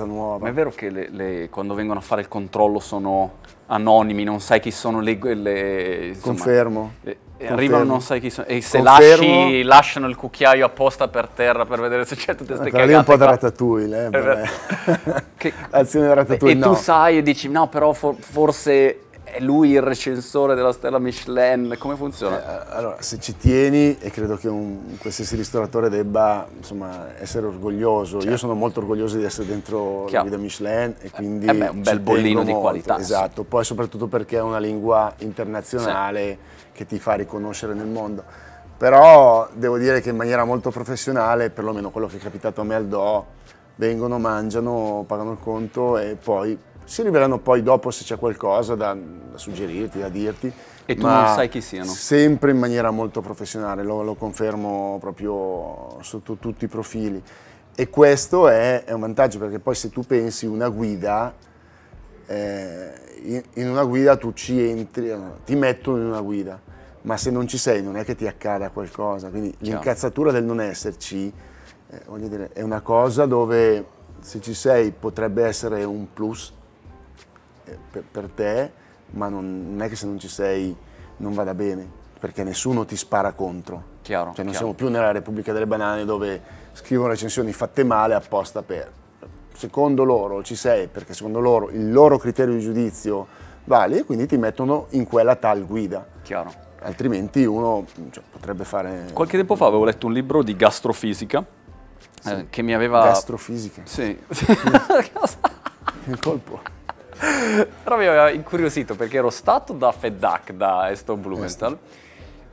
nuova. Ma è vero che le, le, quando vengono a fare il controllo sono anonimi, non sai chi sono le... le insomma, Confermo. Le, arrivano non sai chi sono e se lasci, lasciano il cucchiaio apposta per terra per vedere se c'è tutte queste cose. lì è un po' da ratatouille eh, esatto. che, azione da ratatouille e no. tu sai e dici no però for, forse è lui il recensore della stella Michelin? Come funziona? Eh, eh allora, se ci tieni, e credo che un, qualsiasi ristoratore debba insomma, essere orgoglioso, certo. io sono molto orgoglioso di essere dentro Chiaro. la guida Michelin e eh, quindi... Eh, beh, un bel bollino di qualità. Esatto, sì. poi soprattutto perché è una lingua internazionale sì. che ti fa riconoscere nel mondo. Però devo dire che in maniera molto professionale, perlomeno quello che è capitato a me al Do, vengono, mangiano, pagano il conto e poi si riveleranno poi dopo se c'è qualcosa da, da, suggerirti, da dirti. E tu non sai chi siano? Sempre in maniera molto professionale, lo, lo confermo proprio sotto tutti i profili. E questo è, è, un vantaggio perché poi se tu pensi una guida, eh, in, in, una guida tu ci entri, eh, ti mettono in una guida, ma se non ci sei non è che ti accada qualcosa, quindi l'incazzatura del non esserci, eh, voglio dire, è una cosa dove se ci sei potrebbe essere un plus, per, per te, ma non, non, è che se non ci sei non vada bene, perché nessuno ti spara contro. Chiaro, cioè non chiaro. siamo più nella Repubblica delle Banane dove scrivono recensioni fatte male apposta per. Secondo loro ci sei, perché secondo loro il loro criterio di giudizio vale e quindi ti mettono in quella tal guida. Chiaro altrimenti uno cioè, potrebbe fare... Qualche tempo fa avevo letto un libro di gastrofisica sì. eh, che mi aveva... Gastrofisica? Sì. Il colpo. Però mi aveva incuriosito perché ero stato da FedDuck, da Eston Blumenthal.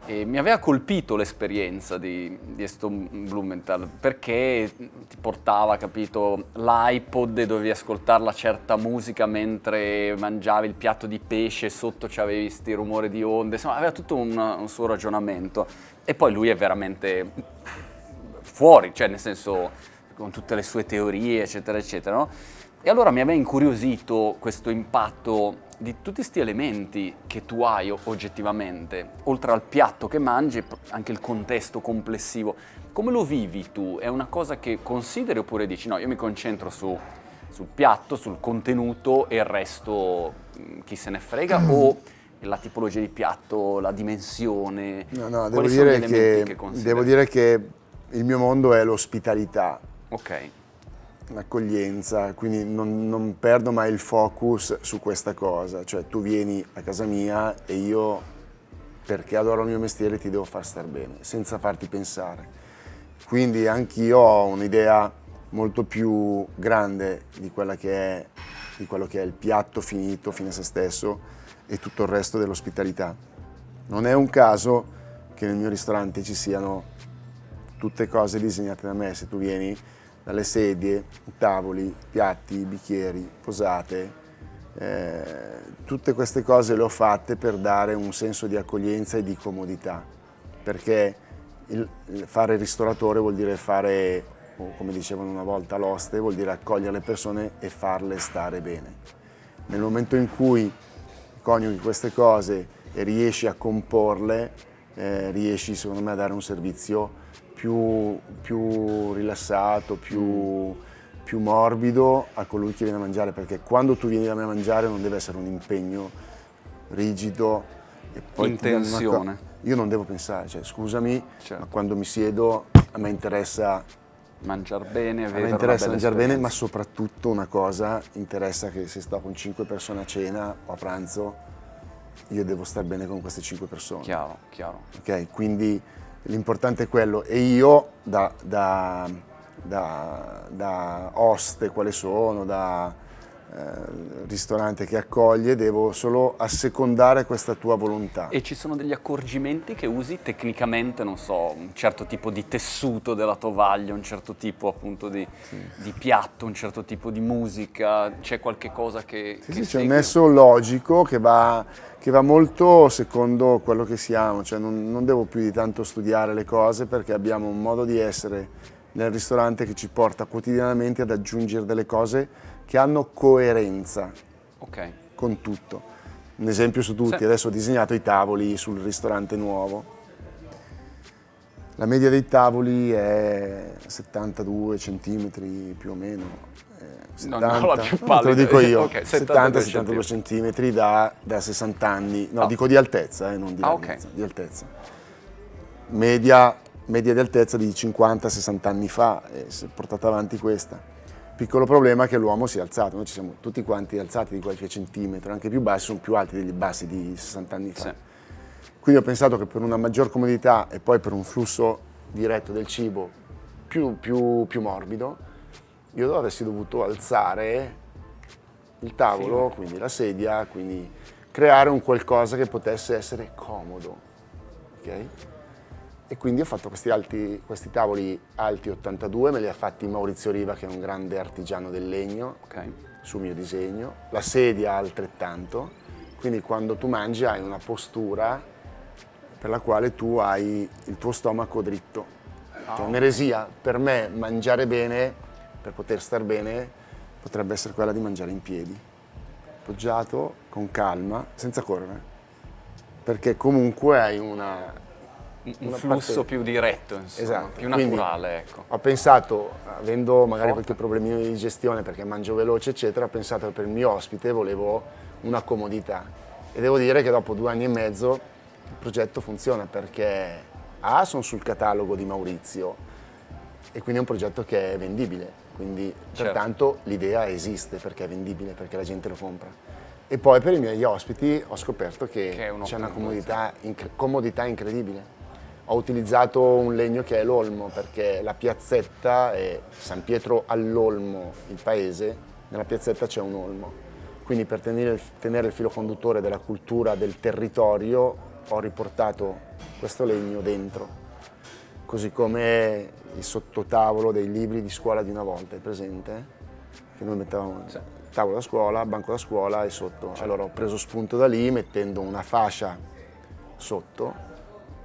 E mi aveva colpito l'esperienza di, di Eston Blumenthal perché ti portava, capito, l'iPod e dovevi ascoltare la certa musica mentre mangiavi il piatto di pesce, sotto c'avevi questi rumori di onde, insomma aveva tutto un, un suo ragionamento. E poi lui è veramente fuori, cioè nel senso con tutte le sue teorie, eccetera, eccetera, no? E allora mi aveva incuriosito questo impatto di tutti questi elementi che tu hai oggettivamente, oltre al piatto che mangi, anche il contesto complessivo. Come lo vivi tu? È una cosa che consideri oppure dici no, io mi concentro su, sul piatto, sul contenuto e il resto chi se ne frega mm. o la tipologia di piatto, la dimensione? No, no, devo dire che, che devo dire che il mio mondo è l'ospitalità. Ok l'accoglienza, quindi non, non, perdo mai il focus su questa cosa, cioè tu vieni a casa mia e io perché adoro il mio mestiere ti devo far star bene, senza farti pensare. Quindi anch'io ho un'idea molto più grande di, è, di quello che è il piatto finito, fine a se stesso e tutto il resto dell'ospitalità. Non è un caso che nel mio ristorante ci siano tutte cose disegnate da me, se tu vieni dalle sedie, tavoli, piatti, bicchieri, posate. Eh, tutte queste cose le ho fatte per dare un senso di accoglienza e di comodità, perché il, fare ristoratore vuol dire fare, come dicevano una volta, l'oste, vuol dire accogliere le persone e farle stare bene. Nel momento in cui coniughi queste cose e riesci a comporle, eh, riesci secondo me a dare un servizio più, più rilassato, più, mm. più, morbido a colui che viene a mangiare, perché quando tu vieni da me a mangiare non deve essere un impegno rigido e poi in Io non devo pensare, cioè, scusami, certo. ma quando mi siedo a me interessa mangiare bene, avere a me interessa mangiare bene, ma soprattutto una cosa interessa che se sto con cinque persone a cena o a pranzo, io devo stare bene con queste cinque persone. Chiaro, chiaro. Ok, quindi l'importante è quello. E io da, da, da, da oste quale sono, da eh, ristorante che accoglie, devo solo assecondare questa tua volontà. E ci sono degli accorgimenti che usi tecnicamente, non so, un certo tipo di tessuto della tovaglia, un certo tipo appunto di, sì. di piatto, un certo tipo di musica, c'è qualche cosa che... Sì, che sì c'è un nesso logico che va, che va, molto secondo quello che siamo, cioè non, non devo più di tanto studiare le cose perché abbiamo un modo di essere nel ristorante che ci porta quotidianamente ad aggiungere delle cose che hanno coerenza okay. con tutto. Un esempio su tutti, sì. adesso ho disegnato i tavoli sul ristorante nuovo. La media dei tavoli è 72 centimetri più o meno. 70, eh, non ho la più pallida. te lo dico io, okay, 70-72 centimetri da, da, 60 anni, no, ah. dico di altezza, eh, non di ah, okay. di altezza. Media, media di altezza di 50-60 anni fa, eh, si è portata avanti questa. Piccolo problema è che l'uomo si è alzato, noi ci siamo tutti quanti alzati di qualche centimetro, anche più bassi, sono più alti degli bassi di 60 anni fa. Sì. Quindi ho pensato che per una maggior comodità e poi per un flusso diretto del cibo più, più, più morbido, io avessi dovuto alzare il tavolo, sì. quindi la sedia, quindi creare un qualcosa che potesse essere comodo. Okay? e quindi ho fatto questi, alti, questi, tavoli alti 82, me li ha fatti Maurizio Riva che è un grande artigiano del legno, okay. su mio disegno, la sedia altrettanto, quindi quando tu mangi hai una postura per la quale tu hai il tuo stomaco dritto. Oh. Ah, è cioè, un'eresia, per me mangiare bene, per poter star bene, potrebbe essere quella di mangiare in piedi, appoggiato, con calma, senza correre, perché comunque hai una un flusso parte... più diretto, insomma, esatto. più naturale. Quindi, ecco. Ho pensato, avendo magari qualche problemino di gestione perché mangio veloce, eccetera, ho pensato che per il mio ospite volevo una comodità. E devo dire che dopo due anni e mezzo il progetto funziona perché A, sono sul catalogo di Maurizio e quindi è un progetto che è vendibile. Quindi certo. pertanto l'idea esiste perché è vendibile, perché la gente lo compra. E poi per i miei ospiti ho scoperto che, che c'è una comodità, inc comodità incredibile ho utilizzato un legno che è l'olmo perché la piazzetta è San Pietro all'olmo, il paese, nella piazzetta c'è un olmo. Quindi per tenere il, tenere il filo conduttore della cultura del territorio ho riportato questo legno dentro, così come il sottotavolo dei libri di scuola di una volta, è presente? Che noi mettevamo sì. tavolo da scuola, banco da scuola e sotto. Certo. Allora ho preso spunto da lì mettendo una fascia sotto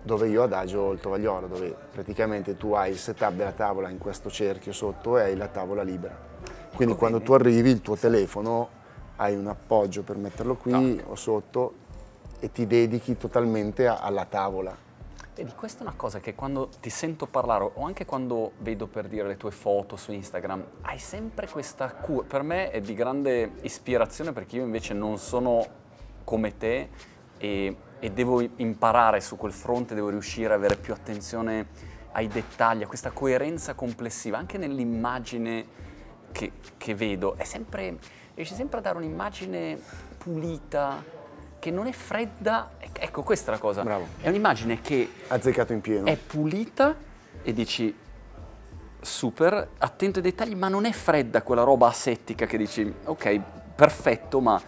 dove io adagio il tovagliolo, dove praticamente tu hai il setup della tavola in questo cerchio sotto e hai la tavola libera. Quindi ecco quando tu arrivi il tuo telefono hai un appoggio per metterlo qui Toc. o sotto e ti dedichi totalmente a, alla tavola. Vedi, questa è una cosa che quando ti sento parlare o anche quando vedo per dire le tue foto su Instagram, hai sempre questa cura. Per me è di grande ispirazione perché io invece non sono come te e e devo imparare su quel fronte, devo riuscire ad avere più attenzione ai dettagli, a questa coerenza complessiva, anche nell'immagine che, che vedo, è sempre, riesce sempre a dare un'immagine pulita, che non è fredda, ecco questa è la cosa, Bravo. è un'immagine che Azzeccato in pieno. è pulita e dici super, attento ai dettagli, ma non è fredda quella roba asettica che dici ok, perfetto, ma...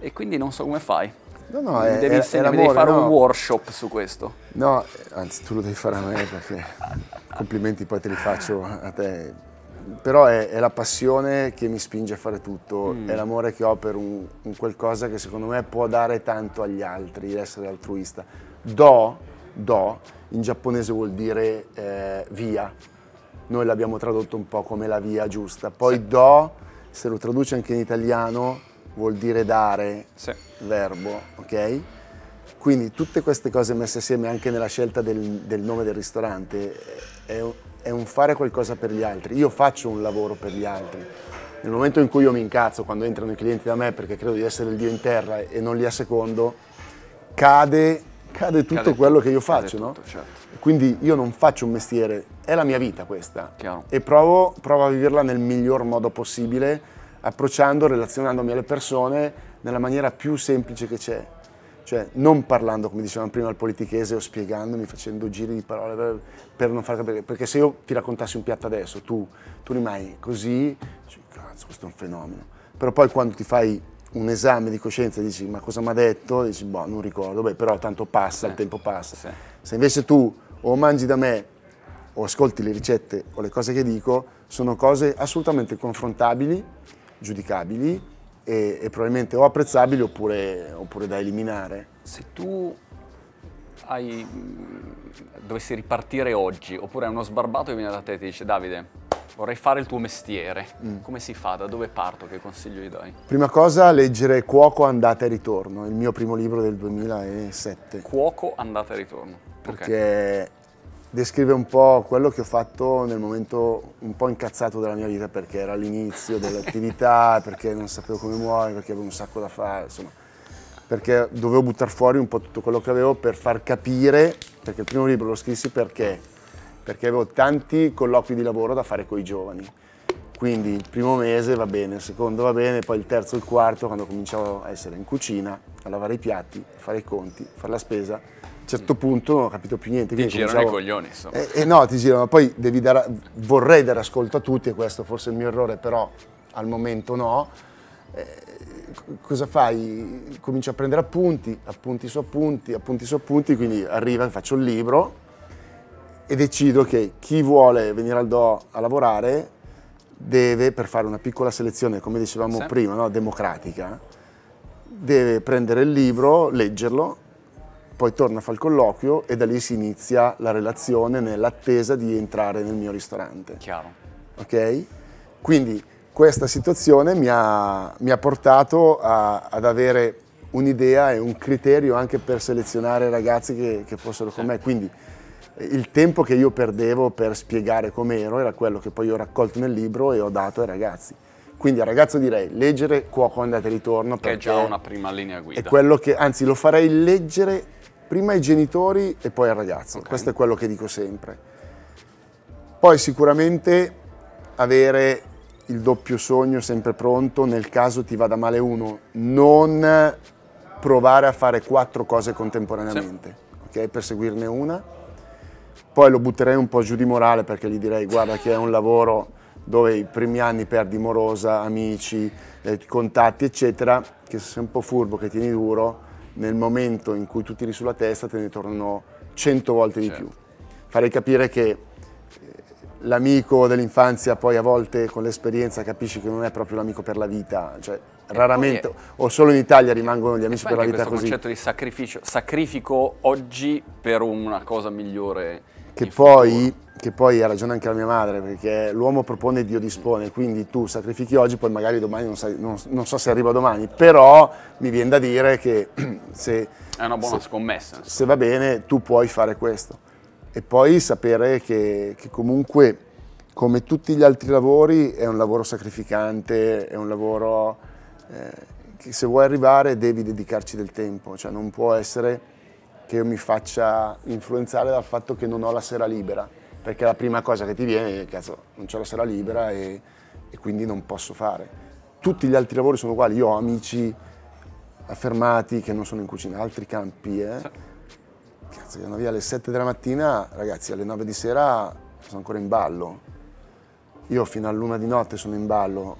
e quindi non so come fai. No, no, mi è, devi, insegnare, devi fare no. un workshop su questo. No, anzi tu lo devi fare a me perché complimenti poi te li faccio a te. Però è, è la passione che mi spinge a fare tutto, mm. è l'amore che ho per un, un, qualcosa che secondo me può dare tanto agli altri, essere altruista. Do, do, in giapponese vuol dire eh, via. Noi l'abbiamo tradotto un po' come la via giusta. Poi sì. do, se lo traduce anche in italiano, vuol dire dare, sì. verbo, ok? Quindi tutte queste cose messe assieme anche nella scelta del, del nome del ristorante eh, è, è, un fare qualcosa per gli altri. Io faccio un lavoro per gli altri. Nel momento in cui io mi incazzo quando entrano i clienti da me perché credo di essere il Dio in terra e non li assecondo, cade, cade tutto cade quello tutto, che io faccio, no? tutto, certo. Quindi io non faccio un mestiere, è la mia vita questa. Chiaro. E provo, provo a viverla nel miglior modo possibile approcciando, relazionandomi alle persone nella maniera più semplice che c'è. Cioè non parlando, come dicevamo prima, al politichese o spiegandomi, facendo giri di parole per, non far capire. Perché se io ti raccontassi un piatto adesso, tu, tu rimani così, dici, cazzo, questo è un fenomeno. Però poi quando ti fai un esame di coscienza e dici ma cosa mi ha detto? Dici boh non ricordo, beh però tanto passa, sì. il eh, tempo passa. Sì. Se invece tu o mangi da me o ascolti le ricette o le cose che dico, sono cose assolutamente confrontabili giudicabili e, e probabilmente o apprezzabili oppure, oppure da eliminare. Se tu hai, dovessi ripartire oggi, oppure uno sbarbato che viene da te e ti dice Davide, vorrei fare il tuo mestiere, mm. come si fa? Da dove parto? Che consiglio gli dai? Prima cosa, leggere Cuoco Andata e Ritorno, il mio primo libro del 2007. Cuoco Andata e Ritorno. Perché okay descrive un po' quello che ho fatto nel momento un po' incazzato della mia vita perché era l'inizio dell'attività, perché non sapevo come muovermi, perché avevo un sacco da fare, insomma, perché dovevo buttare fuori un po' tutto quello che avevo per far capire, perché il primo libro lo scrissi perché, perché avevo tanti colloqui di lavoro da fare con i giovani. Quindi il primo mese va bene, il secondo va bene, poi il terzo, e il quarto, quando cominciavo a essere in cucina, a lavare i piatti, a fare i conti, a fare la spesa, certo punto non ho capito più niente. Ti girano i coglioni, insomma. E, eh, eh, no, ti girano. Poi dare, vorrei dare ascolto a tutti, e questo forse è il mio errore, però al momento no. Eh, cosa fai? Comincio a prendere appunti, appunti su appunti, appunti su appunti, quindi arriva, faccio il libro e decido che chi vuole venire al Do a lavorare deve, per fare una piccola selezione, come dicevamo sì. prima, no? democratica, deve prendere il libro, leggerlo poi torna a fare il colloquio e da lì si inizia la relazione nell'attesa di entrare nel mio ristorante. Chiaro. Ok? Quindi questa situazione mi ha, mi ha portato a, ad avere un'idea e un criterio anche per selezionare ragazzi che, che fossero sì. con me. Quindi eh, il tempo che io perdevo per spiegare com'ero era quello che poi ho raccolto nel libro e ho dato ai ragazzi. Quindi al ragazzo direi leggere cuoco andate e ritorno. Che è già una prima linea guida. È quello che, anzi lo farei leggere prima i genitori e poi il ragazzo, okay. questo è quello che dico sempre. Poi sicuramente avere il doppio sogno sempre pronto nel caso ti vada male uno, non provare a fare quattro cose contemporaneamente, sì. ok? Per seguirne una. Poi lo butterei un po' giù di morale perché gli direi guarda che è un lavoro dove i primi anni perdi morosa, amici, eh, contatti eccetera, che se sei un po' furbo, che tieni duro, nel momento in cui tu tiri sulla testa te ne tornano cento volte certo. di più. Farei capire che eh, l'amico dell'infanzia poi a volte con l'esperienza capisci che non è proprio l'amico per la vita, cioè raramente è... o solo in Italia rimangono gli amici per la vita questo così. questo concetto di sacrificio, sacrifico oggi per una cosa migliore che poi, che poi, ha ragione anche la mia madre, perché l'uomo propone e Dio dispone, quindi tu sacrifichi oggi, poi magari domani non, sai, non, non so se arriva domani, però mi viene da dire che se... È una buona se, scommessa. Insomma. Se va bene, tu puoi fare questo. E poi sapere che, che comunque, come tutti gli altri lavori, è un lavoro sacrificante, è un lavoro... Eh, che se vuoi arrivare devi dedicarci del tempo, cioè non può essere che io mi faccia influenzare dal fatto che non ho la sera libera, perché la prima cosa che ti viene è cazzo, non ho la sera libera e, e quindi non posso fare. Tutti gli altri lavori sono uguali, io ho amici affermati che non sono in cucina, altri campi, eh. Cazzo, che vanno via alle 7 della mattina, ragazzi, alle 9 di sera sono ancora in ballo. Io fino a luna di notte sono in ballo,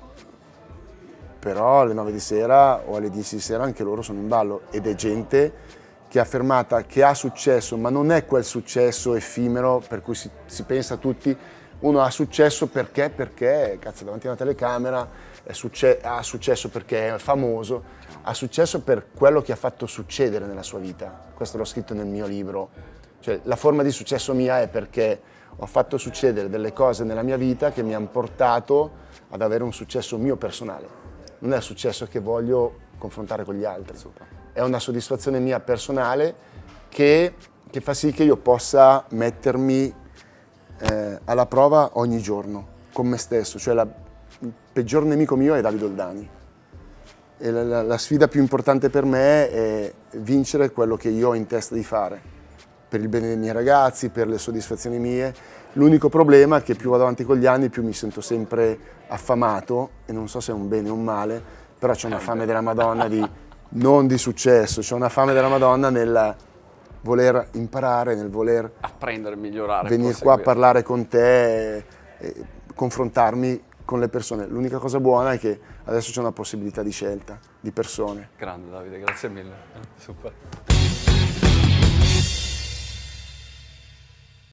però alle 9 di sera o alle 10 di sera anche loro sono in ballo ed è gente che è affermata, che ha successo, ma non è quel successo effimero per cui si, si pensa tutti, uno ha successo perché, perché, cazzo, davanti a una telecamera, succe ha successo perché è famoso, ha successo per quello che ha fatto succedere nella sua vita. Questo l'ho scritto nel mio libro. Cioè, la forma di successo mia è perché ho fatto succedere delle cose nella mia vita che mi hanno portato ad avere un successo mio personale. Non è il successo che voglio confrontare con gli altri. Super è una soddisfazione mia personale che, che fa sì che io possa mettermi eh, alla prova ogni giorno con me stesso, cioè la, il peggior nemico mio è Davide Oldani. E la, la, la sfida più importante per me è vincere quello che io ho in testa di fare, per il bene dei miei ragazzi, per le soddisfazioni mie. L'unico problema è che più vado avanti con gli anni, più mi sento sempre affamato, e non so se è un bene o un male, però c'è una eh, fame della Madonna di non di successo, c'è una fame della Madonna nel voler imparare, nel voler apprendere, migliorare, venire qua a parlare con te, e, e confrontarmi con le persone. L'unica cosa buona è che adesso c'è una possibilità di scelta di persone. Grande Davide, grazie mille. Eh, super.